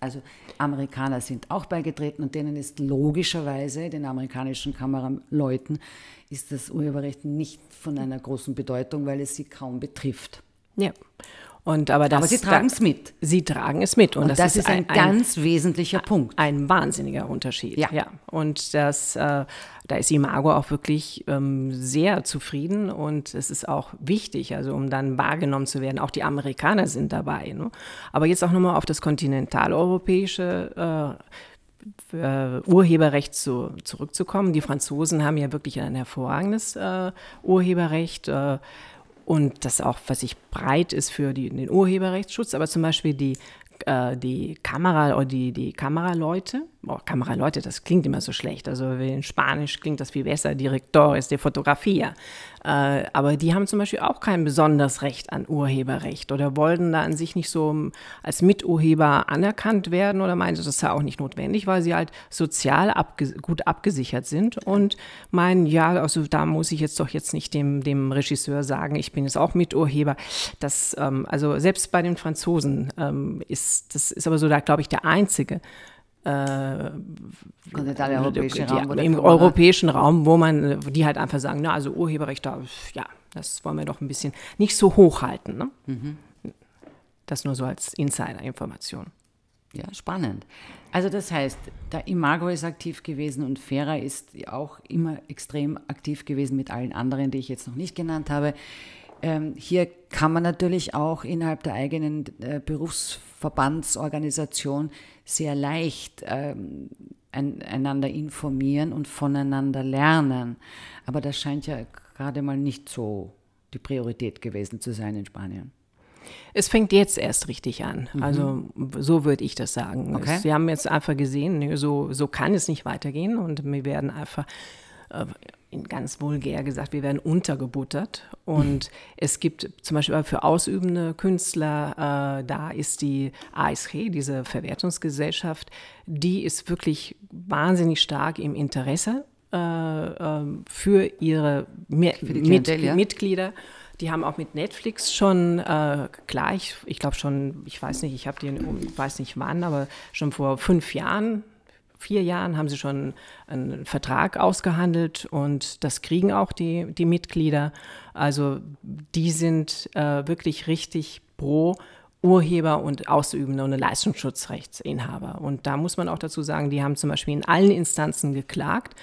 Also Amerikaner sind auch beigetreten und denen ist logischerweise, den amerikanischen Kameraleuten, ist das Urheberrecht nicht von einer großen Bedeutung, weil es sie kaum betrifft. Ja. Und aber, das, aber sie tragen es mit. Sie tragen es mit. Und, und das, das, ist ein, ein ganz ein, wesentlicher Punkt. Ein wahnsinniger Unterschied. Ja. ja. Und das, äh, da ist Imago auch wirklich ähm, sehr zufrieden und es ist auch wichtig, also um dann wahrgenommen zu werden. Auch die Amerikaner sind dabei. Ne? Aber jetzt auch nochmal auf das kontinentaleuropäische äh, äh, Urheberrecht zu, zurückzukommen. Die Franzosen haben ja wirklich ein hervorragendes äh, Urheberrecht. Äh, und das auch, was ich breit ist für die, den Urheberrechtsschutz, aber zum Beispiel die, äh, die Kamera oder die, die Kameraleute, boah, Kamera, das klingt immer so schlecht. Also in Spanisch klingt das viel besser, Directores de Fotografía. Äh, aber die haben zum Beispiel auch kein besonderes Recht an Urheberrecht oder wollten da an sich nicht so ähm, als Miturheber anerkannt werden oder meinen, das sei auch nicht notwendig, weil sie halt sozial abge gut abgesichert sind und meinen, ja, also da muss ich jetzt doch jetzt nicht dem, dem Regisseur sagen, ich bin jetzt auch Miturheber. Das, ähm, also selbst bei den Franzosen ähm, ist, das ist aber so, da glaube ich, der einzige äh, europäische Raum, im europäischen Raum, wo man, die halt einfach sagen, na, also Urheberrecht, da, ja, das wollen wir doch ein bisschen nicht so hochhalten. Ne? Mhm. Das nur so als Insider-Information. Ja, spannend. Also das heißt, der Imago ist aktiv gewesen und Fera ist auch immer extrem aktiv gewesen mit allen anderen, die ich jetzt noch nicht genannt habe. Ähm, hier kann man natürlich auch innerhalb der eigenen äh, Berufsform Verbandsorganisation sehr leicht ähm, ein, einander informieren und voneinander lernen. Aber das scheint ja gerade mal nicht so die Priorität gewesen zu sein in Spanien. Es fängt jetzt erst richtig an. Mhm. Also so würde ich das sagen. Okay. Sie haben jetzt einfach gesehen, so, so kann es nicht weitergehen und wir werden einfach äh, ganz vulgär gesagt, wir werden untergebuttert. Und mhm. es gibt zum Beispiel für ausübende Künstler, äh, da ist die ASG, diese Verwertungsgesellschaft, die ist wirklich wahnsinnig stark im Interesse äh, äh, für ihre Me für Mit ja. Mitglieder. Die haben auch mit Netflix schon, äh, klar, ich, ich glaube schon, ich weiß nicht, ich habe den, ich weiß nicht wann, aber schon vor fünf Jahren vier Jahren haben sie schon einen Vertrag ausgehandelt und das kriegen auch die, die Mitglieder. Also die sind äh, wirklich richtig pro Urheber und Ausübende und Leistungsschutzrechtsinhaber. Und da muss man auch dazu sagen, die haben zum Beispiel in allen Instanzen geklagt,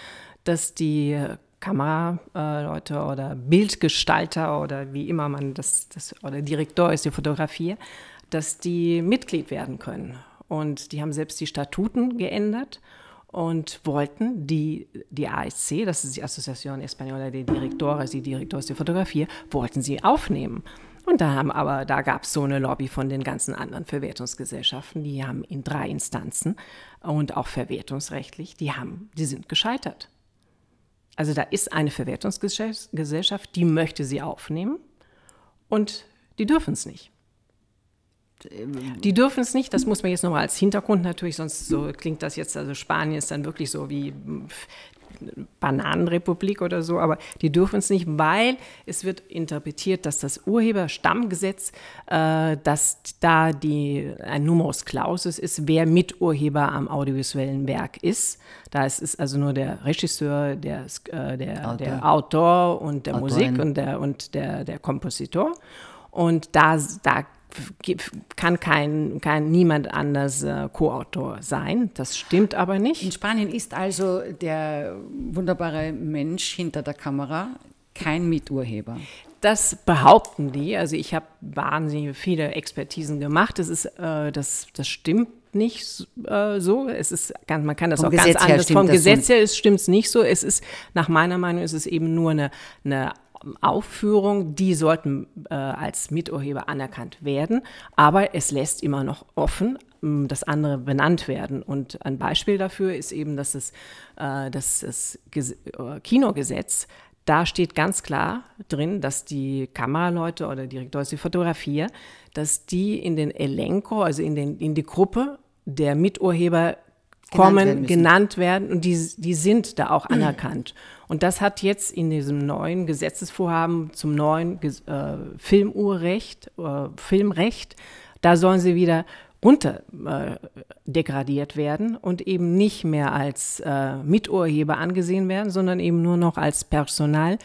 dass die äh, Kameraleute äh, oder Bildgestalter oder wie immer man das, das oder Direktor ist die Fotografie, dass die Mitglied werden können. Und die haben selbst die Statuten geändert und wollten die, die ASC, das ist die Asociación Española de Directores, die Directores de Fotografie, wollten sie aufnehmen. Und da haben aber, da gab es so eine Lobby von den ganzen anderen Verwertungsgesellschaften, die haben in drei Instanzen und auch verwertungsrechtlich, die haben, die sind gescheitert. Also da ist eine Verwertungsgesellschaft, die möchte sie aufnehmen und die dürfen es nicht. Die dürfen es nicht, das muss man jetzt nochmal als Hintergrund natürlich, sonst so klingt das jetzt, also Spanien ist dann wirklich so wie Bananenrepublik oder so, aber die dürfen es nicht, weil es wird interpretiert, dass das Urheberstammgesetz, äh, dass da die, ein Numerus Clausus ist, wer Miturheber am audiovisuellen Werk ist. Da ist es also nur der Regisseur, der, äh, der, Autor. der Autor und der Autorin. Musik und der, und der, der Kompositor. Und da, da kann kein, kann niemand anders äh, Co-Autor sein. Das stimmt aber nicht. In Spanien ist also der wunderbare Mensch hinter der Kamera kein Miturheber. Das behaupten die. Also ich habe wahnsinnig viele Expertisen gemacht. Das ist, äh, das, das stimmt nicht äh, so. Es ist ganz, man kann das vom auch Gesetz ganz anders. Vom Gesetz her stimmt es nicht so. Es ist, nach meiner Meinung, ist es eben nur eine, eine Aufführung, die sollten äh, als Miturheber anerkannt werden, aber es lässt immer noch offen, hm, dass andere benannt werden. Und ein Beispiel dafür ist eben, dass es, äh, dass es Ges äh, Kinogesetz da steht ganz klar drin, dass die Kameraleute oder Direktors die Fotografie, dass die in den Elenko, also in, den, in die Gruppe der Miturheber kommen, genannt werden, genannt werden und die, die sind da auch anerkannt. Und das hat jetzt in diesem neuen Gesetzesvorhaben zum neuen äh, Filmuhrrecht, äh, Filmrecht, da sollen sie wieder runter äh, degradiert werden und eben nicht mehr als äh, Miturheber angesehen werden, sondern eben nur noch als Personal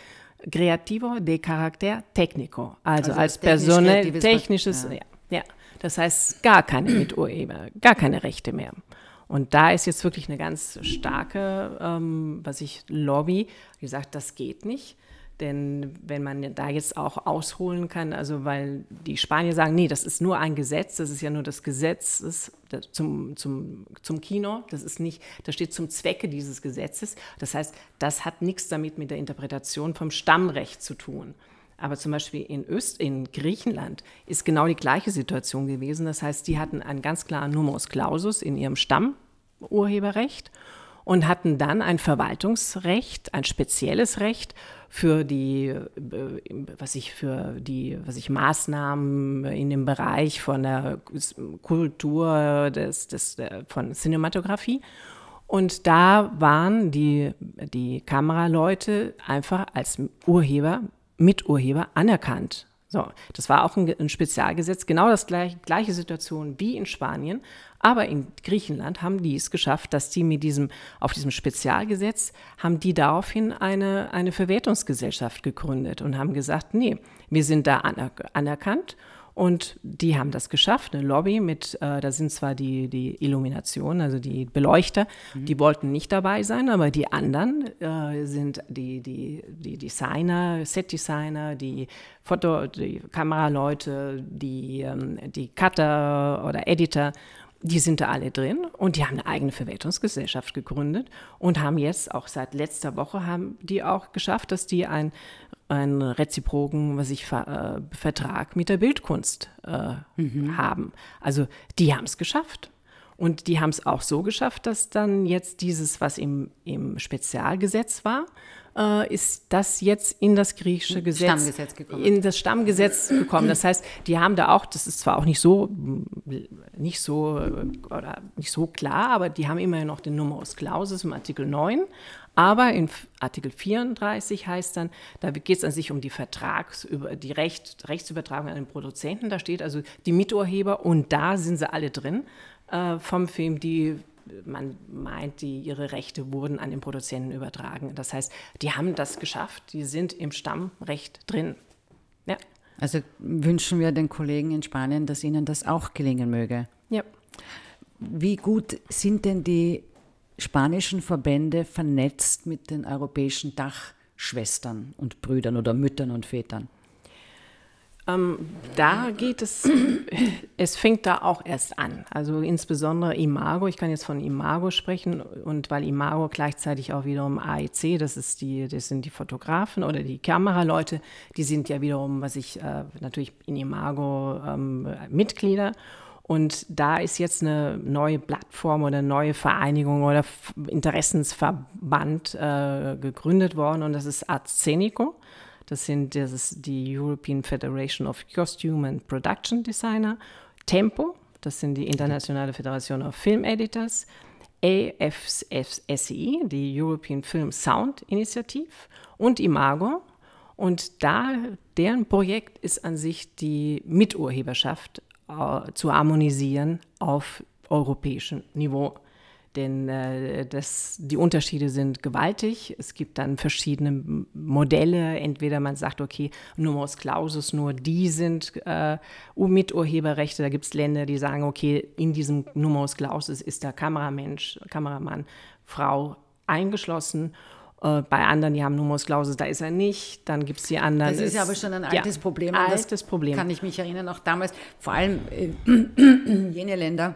creativo de Charakter Technico, also, also als technisch personell technisches, ja. ja. ja. Das heißt gar keine Miturheber, gar keine Rechte mehr. Und da ist jetzt wirklich eine ganz starke, ähm, was ich, Lobby, die sagt, das geht nicht. Denn wenn man da jetzt auch ausholen kann, also weil die Spanier sagen, nee, das ist nur ein Gesetz, das ist ja nur das Gesetz das zum, zum, zum Kino, das ist nicht, das steht zum Zwecke dieses Gesetzes. Das heißt, das hat nichts damit mit der Interpretation vom Stammrecht zu tun. Aber zum Beispiel in, Öst, in Griechenland ist genau die gleiche Situation gewesen. Das heißt, die hatten einen ganz klaren Numerus Clausus in ihrem Stammurheberrecht und hatten dann ein Verwaltungsrecht, ein spezielles Recht für die, äh, was ich für die, was ich Maßnahmen in dem Bereich von der Kultur, des, des, von Cinematografie. Und da waren die, die Kameraleute einfach als Urheber Miturheber anerkannt. So, das war auch ein, ein Spezialgesetz, genau das gleich, gleiche Situation wie in Spanien, aber in Griechenland haben die es geschafft, dass die mit diesem auf diesem Spezialgesetz haben die daraufhin eine eine Verwertungsgesellschaft gegründet und haben gesagt, nee, wir sind da anerkannt und die haben das geschafft, eine Lobby mit, äh, da sind zwar die, die Illumination, also die Beleuchter, mhm. die wollten nicht dabei sein, aber die anderen äh, sind die, die, die Designer, Set-Designer, die Foto, die Kameraleute, die, ähm, die Cutter oder Editor die sind da alle drin und die haben eine eigene Verwertungsgesellschaft gegründet und haben jetzt auch seit letzter Woche haben die auch geschafft, dass die ein einen reziproken, was ich äh, Vertrag mit der Bildkunst äh, mhm. haben. Also die haben es geschafft. Und die haben es auch so geschafft, dass dann jetzt dieses, was im, im Spezialgesetz war, äh, ist das jetzt in das griechische Gesetz, in das Stammgesetz gekommen. Das heißt, die haben da auch, das ist zwar auch nicht so, nicht so, äh, oder nicht so klar, aber die haben immerhin noch den Numerus Clausus im Artikel 9 aber in Artikel 34 heißt dann, da geht es an sich um die Vertrags, über die Recht, Rechtsübertragung an den Produzenten. Da steht also die Miturheber und da sind sie alle drin äh, vom Film, die man meint, die ihre Rechte wurden an den Produzenten übertragen. Das heißt, die haben das geschafft, die sind im Stammrecht drin. Ja. Also wünschen wir den Kollegen in Spanien, dass ihnen das auch gelingen möge. Ja. Wie gut sind denn die spanischen Verbände vernetzt mit den europäischen Dachschwestern und Brüdern oder Müttern und Vätern? Ähm, da geht es, es fängt da auch erst an. Also insbesondere Imago, ich kann jetzt von Imago sprechen und weil Imago gleichzeitig auch wiederum AEC, das, ist die, das sind die Fotografen oder die Kameraleute, die sind ja wiederum, was ich äh, natürlich in Imago ähm, Mitglieder. Und da ist jetzt eine neue Plattform oder eine neue Vereinigung oder Interessensverband äh, gegründet worden und das ist Arsenico. Das sind das ist die European Federation of Costume and Production Designer, Tempo, das sind die Internationale Federation of Film Editors, AFSI, e, die European Film Sound Initiative und Imago. Und da deren Projekt ist an sich die Miturheberschaft äh, zu harmonisieren auf europäischem Niveau. Denn äh, das, die Unterschiede sind gewaltig. Es gibt dann verschiedene Modelle. Entweder man sagt, okay, Numerus Clausus, nur die sind äh, mit Urheberrechte. Da gibt es Länder, die sagen, okay, in diesem Numerus Clausus ist der Kameramensch, Kameramann, Frau eingeschlossen äh, bei anderen, die haben Humusklausel, da ist er nicht. Dann gibt es die anderen. Das ist, ist aber schon ein altes ja, Problem. Ein altes Problem. Kann ich mich erinnern, auch damals, vor allem äh, jene Länder,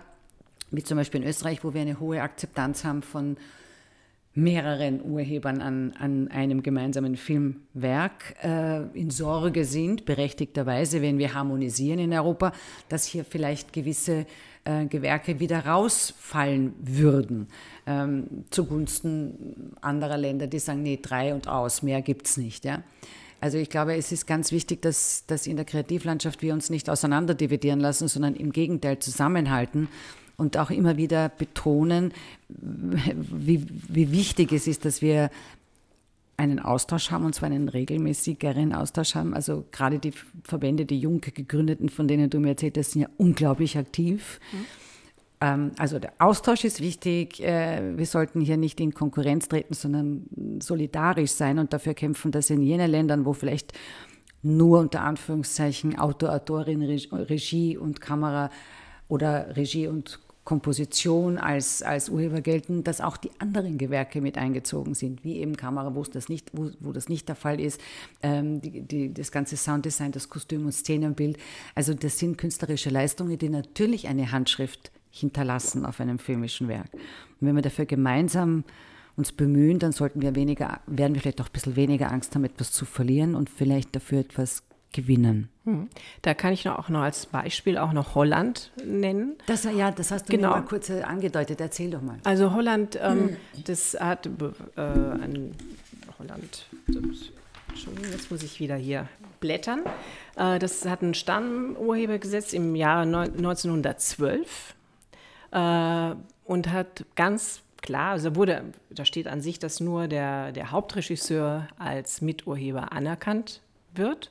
wie zum Beispiel in Österreich, wo wir eine hohe Akzeptanz haben von mehreren Urhebern an, an einem gemeinsamen Filmwerk äh, in Sorge sind, berechtigterweise, wenn wir harmonisieren in Europa, dass hier vielleicht gewisse äh, Gewerke wieder rausfallen würden ähm, zugunsten anderer Länder, die sagen, nee, drei und aus, mehr gibt es nicht. Ja? Also ich glaube, es ist ganz wichtig, dass, dass in der Kreativlandschaft wir uns nicht auseinanderdividieren lassen, sondern im Gegenteil zusammenhalten und auch immer wieder betonen, wie, wie wichtig es ist, dass wir einen Austausch haben und zwar einen regelmäßigeren Austausch haben. Also gerade die Verbände, die jung gegründeten, von denen du mir erzählt hast, sind ja unglaublich aktiv. Mhm. Ähm, also der Austausch ist wichtig. Äh, wir sollten hier nicht in Konkurrenz treten, sondern solidarisch sein und dafür kämpfen, dass in jenen Ländern, wo vielleicht nur unter Anführungszeichen Autor, Autorin, Regie und Kamera oder Regie und Komposition als, als Urheber gelten, dass auch die anderen Gewerke mit eingezogen sind, wie eben Kamera, wo, das nicht, wo, wo das nicht der Fall ist, ähm, die, die, das ganze Sounddesign, das Kostüm und Szenenbild. Also das sind künstlerische Leistungen, die natürlich eine Handschrift hinterlassen auf einem filmischen Werk. Und wenn wir dafür gemeinsam uns bemühen, dann sollten wir weniger, werden wir vielleicht auch ein bisschen weniger Angst haben, etwas zu verlieren und vielleicht dafür etwas gewinnen. Hm. Da kann ich noch, auch noch als Beispiel auch noch Holland nennen. Das ja, das hast du genau. mir mal kurz äh, angedeutet. Erzähl doch mal. Also Holland, ähm, hm. das hat äh, ein Holland. Entschuldigung, jetzt muss ich wieder hier blättern. Äh, das hat ein Stammurhebergesetz im Jahre 1912 äh, und hat ganz klar, also wurde, da steht an sich, dass nur der, der Hauptregisseur als Miturheber anerkannt wird.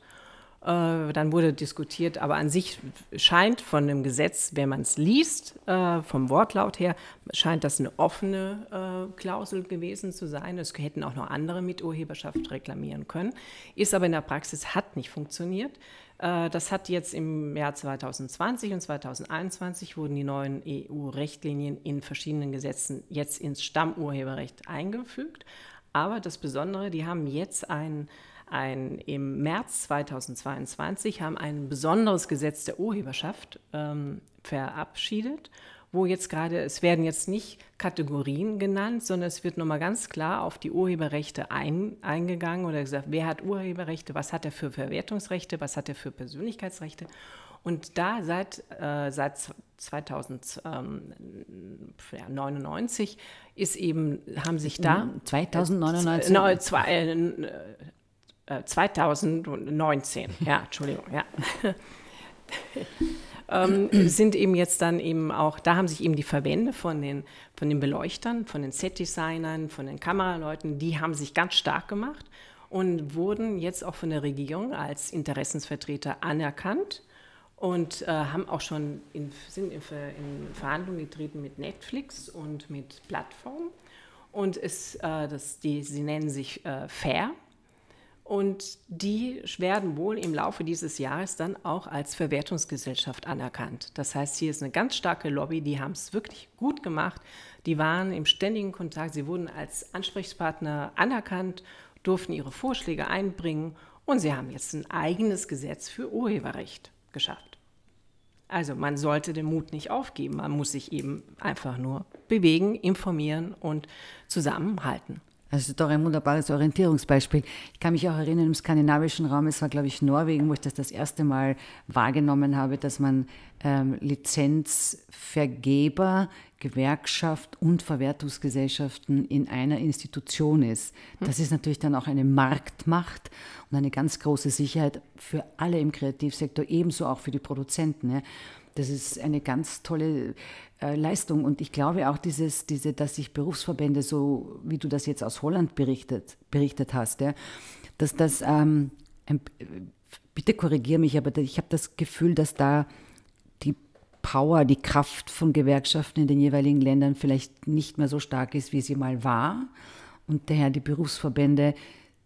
Äh, dann wurde diskutiert, aber an sich scheint von dem Gesetz, wenn man es liest, äh, vom Wortlaut her, scheint das eine offene äh, Klausel gewesen zu sein. Es hätten auch noch andere mit Urheberschaft reklamieren können, ist aber in der Praxis, hat nicht funktioniert. Das hat jetzt im Jahr 2020 und 2021 wurden die neuen eu rechtlinien in verschiedenen Gesetzen jetzt ins Stammurheberrecht eingefügt. Aber das Besondere, die haben jetzt einen ein, im März 2022 haben ein besonderes Gesetz der Urheberschaft ähm, verabschiedet, wo jetzt gerade, es werden jetzt nicht Kategorien genannt, sondern es wird nochmal ganz klar auf die Urheberrechte ein, eingegangen oder gesagt, wer hat Urheberrechte, was hat er für Verwertungsrechte, was hat er für Persönlichkeitsrechte. Und da seit, äh, seit 2099 ähm, ist eben, haben sich da. 2099? Äh, äh, äh 2019, äh, ja, Entschuldigung, ja. ähm, sind eben jetzt dann eben auch, da haben sich eben die Verbände von den, von den Beleuchtern, von den Set-Designern, von den Kameraleuten, die haben sich ganz stark gemacht und wurden jetzt auch von der Regierung als Interessensvertreter anerkannt und äh, haben auch schon in, sind in, in, Verhandlungen getreten mit Netflix und mit Plattformen. Und es, äh, das, die, sie nennen sich äh, FAIR, und die werden wohl im Laufe dieses Jahres dann auch als Verwertungsgesellschaft anerkannt. Das heißt, hier ist eine ganz starke Lobby, die haben es wirklich gut gemacht. Die waren im ständigen Kontakt, sie wurden als Ansprechpartner anerkannt, durften ihre Vorschläge einbringen und sie haben jetzt ein eigenes Gesetz für Urheberrecht geschafft. Also man sollte den Mut nicht aufgeben, man muss sich eben einfach nur bewegen, informieren und zusammenhalten. Das ist doch ein wunderbares Orientierungsbeispiel. Ich kann mich auch erinnern, im skandinavischen Raum, es war, glaube ich, Norwegen, wo ich das das erste Mal wahrgenommen habe, dass man ähm, Lizenzvergeber, Gewerkschaft und Verwertungsgesellschaften in einer Institution ist. Hm. Das ist natürlich dann auch eine Marktmacht und eine ganz große Sicherheit für alle im Kreativsektor, ebenso auch für die Produzenten. Ja. Das ist eine ganz tolle äh, Leistung. Und ich glaube auch, dieses, diese, dass sich Berufsverbände, so wie du das jetzt aus Holland berichtet, berichtet hast, ja, dass das, ähm, bitte korrigiere mich, aber ich habe das Gefühl, dass da die Power, die Kraft von Gewerkschaften in den jeweiligen Ländern vielleicht nicht mehr so stark ist, wie sie mal war. Und daher die Berufsverbände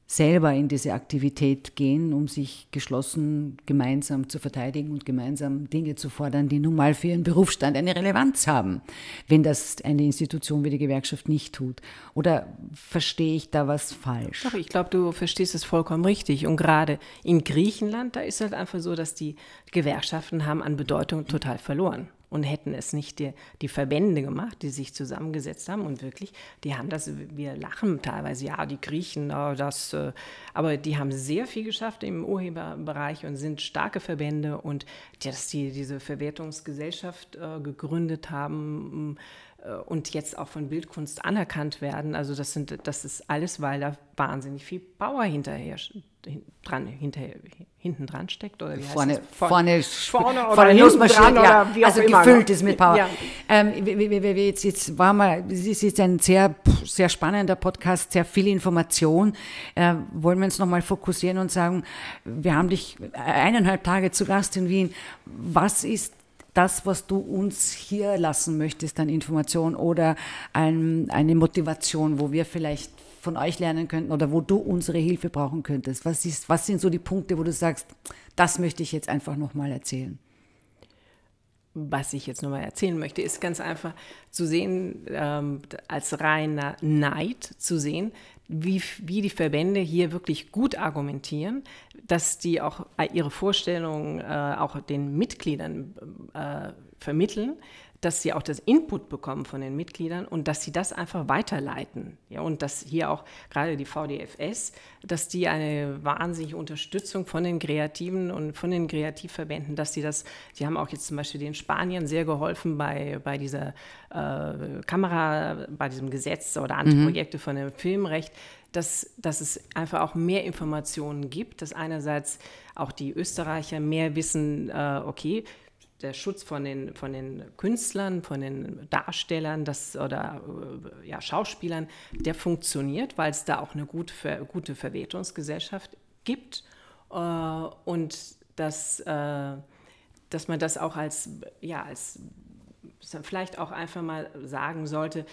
selber in diese Aktivität gehen, um sich geschlossen gemeinsam zu verteidigen und gemeinsam Dinge zu fordern, die nun mal für ihren Berufsstand eine Relevanz haben, wenn das eine Institution wie die Gewerkschaft nicht tut. Oder verstehe ich da was falsch? Doch, ich glaube, du verstehst es vollkommen richtig. Und gerade in Griechenland, da ist es halt einfach so, dass die Gewerkschaften haben an Bedeutung total verloren. Und hätten es nicht die, die, Verbände gemacht, die sich zusammengesetzt haben und wirklich, die haben das, wir lachen teilweise, ja, die Griechen, das, äh, aber die haben sehr viel geschafft im Urheberbereich und sind starke Verbände und dass die diese Verwertungsgesellschaft äh, gegründet haben mm, äh, und jetzt auch von Bildkunst anerkannt werden. Also das, sind, das ist alles, weil da wahnsinnig viel Power hinterher, dran hinterher hinten dran steckt oder wie vorne, heißt es? Vorne, vorne, vorne, vorne Nussmaschine, ja, also immer, gefüllt ne? ist mit Power. Ja. Ähm, jetzt, jetzt war mal, es ist jetzt ein sehr, sehr spannender Podcast, sehr viel Information. Äh, wollen wir uns nochmal fokussieren und sagen, wir haben dich eineinhalb Tage zu Gast in Wien. Was ist das, was du uns hier lassen möchtest an Information oder ein, eine Motivation, wo wir vielleicht von euch lernen könnten oder wo du unsere Hilfe brauchen könntest? Was, ist, was sind so die Punkte, wo du sagst, das möchte ich jetzt einfach nochmal erzählen? was ich jetzt nochmal erzählen möchte, ist ganz einfach zu sehen, ähm, als reiner Neid zu sehen, wie, wie die Verbände hier wirklich gut argumentieren, dass die auch äh, ihre Vorstellungen äh, auch den Mitgliedern äh, vermitteln, dass sie auch das Input bekommen von den Mitgliedern und dass sie das einfach weiterleiten. Ja, und dass hier auch gerade die VDFS, dass die eine wahnsinnige Unterstützung von den Kreativen und von den Kreativverbänden, dass sie das, sie haben auch jetzt zum Beispiel den Spaniern sehr geholfen bei, bei dieser äh, Kamera, bei diesem Gesetz oder andere mhm. Projekte von dem Filmrecht, dass, dass es einfach auch mehr Informationen gibt, dass einerseits auch die Österreicher mehr wissen, äh, okay, der Schutz von den, von den Künstlern, von den Darstellern das, oder äh, ja, Schauspielern, der funktioniert, weil es da auch eine gut, gute Verwertungsgesellschaft gibt äh, und dass, äh, dass man das auch als, ja, als vielleicht auch einfach mal sagen sollte,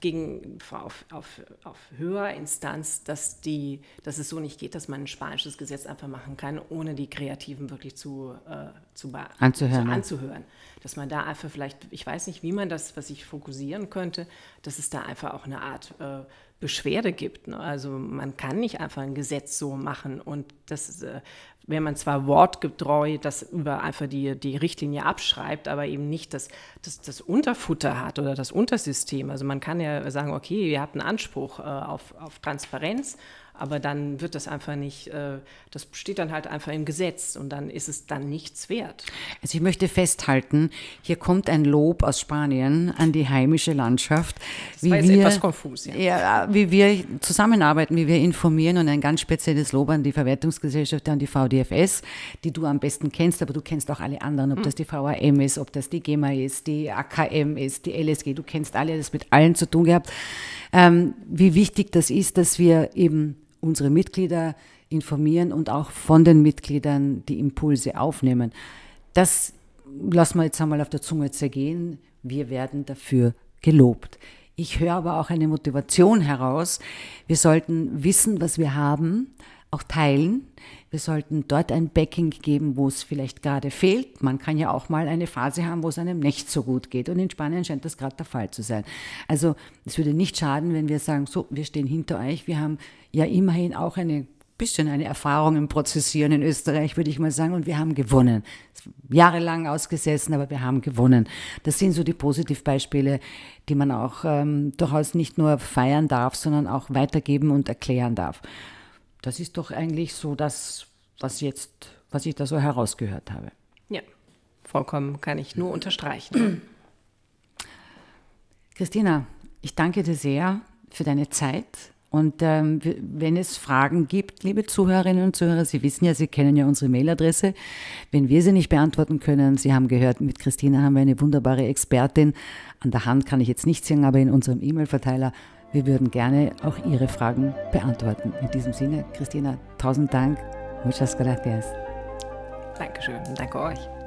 gegen, auf, auf, auf höherer Instanz, dass, die, dass es so nicht geht, dass man ein spanisches Gesetz einfach machen kann, ohne die Kreativen wirklich zu, äh, zu anzuhören. Zu anzuhören. Dass man da einfach vielleicht, ich weiß nicht, wie man das, was ich fokussieren könnte, dass es da einfach auch eine Art äh, Beschwerde gibt. Ne? Also man kann nicht einfach ein Gesetz so machen und das, äh, wenn man zwar wortgetreu das über einfach die, die Richtlinie abschreibt, aber eben nicht das, das, das Unterfutter hat oder das Untersystem. Also man kann ja sagen, okay, ihr habt einen Anspruch äh, auf, auf Transparenz aber dann wird das einfach nicht, äh, das steht dann halt einfach im Gesetz und dann ist es dann nichts wert. Also ich möchte festhalten, hier kommt ein Lob aus Spanien an die heimische Landschaft. Das wie war jetzt wir, etwas konfus. Ja. ja. wie wir zusammenarbeiten, wie wir informieren und ein ganz spezielles Lob an die Verwertungsgesellschaft, an die VDFS, die du am besten kennst, aber du kennst auch alle anderen, ob hm. das die VAM ist, ob das die GEMA ist, die AKM ist, die LSG, du kennst alle, das mit allen zu tun gehabt. Ähm, wie wichtig das ist, dass wir eben unsere Mitglieder informieren und auch von den Mitgliedern die Impulse aufnehmen. Das lassen wir jetzt einmal auf der Zunge zergehen. Wir werden dafür gelobt. Ich höre aber auch eine Motivation heraus. Wir sollten wissen, was wir haben, auch teilen. Wir sollten dort ein Backing geben, wo es vielleicht gerade fehlt. Man kann ja auch mal eine Phase haben, wo es einem nicht so gut geht. Und in Spanien scheint das gerade der Fall zu sein. Also es würde nicht schaden, wenn wir sagen, so, wir stehen hinter euch, wir haben ja immerhin auch ein bisschen eine Erfahrung im Prozessieren in Österreich, würde ich mal sagen, und wir haben gewonnen. Jahrelang ausgesessen, aber wir haben gewonnen. Das sind so die Positivbeispiele, die man auch ähm, durchaus nicht nur feiern darf, sondern auch weitergeben und erklären darf. Das ist doch eigentlich so das, was jetzt, was ich da so herausgehört habe. Ja, vollkommen kann ich nur unterstreichen. Christina, ich danke dir sehr für deine Zeit, und ähm, wenn es Fragen gibt, liebe Zuhörerinnen und Zuhörer, Sie wissen ja, Sie kennen ja unsere Mailadresse. Wenn wir sie nicht beantworten können, Sie haben gehört, mit Christina haben wir eine wunderbare Expertin. An der Hand kann ich jetzt nicht sagen, aber in unserem E-Mail-Verteiler, wir würden gerne auch Ihre Fragen beantworten. In diesem Sinne, Christina, tausend Dank. Muchas gracias. Dankeschön. Danke euch.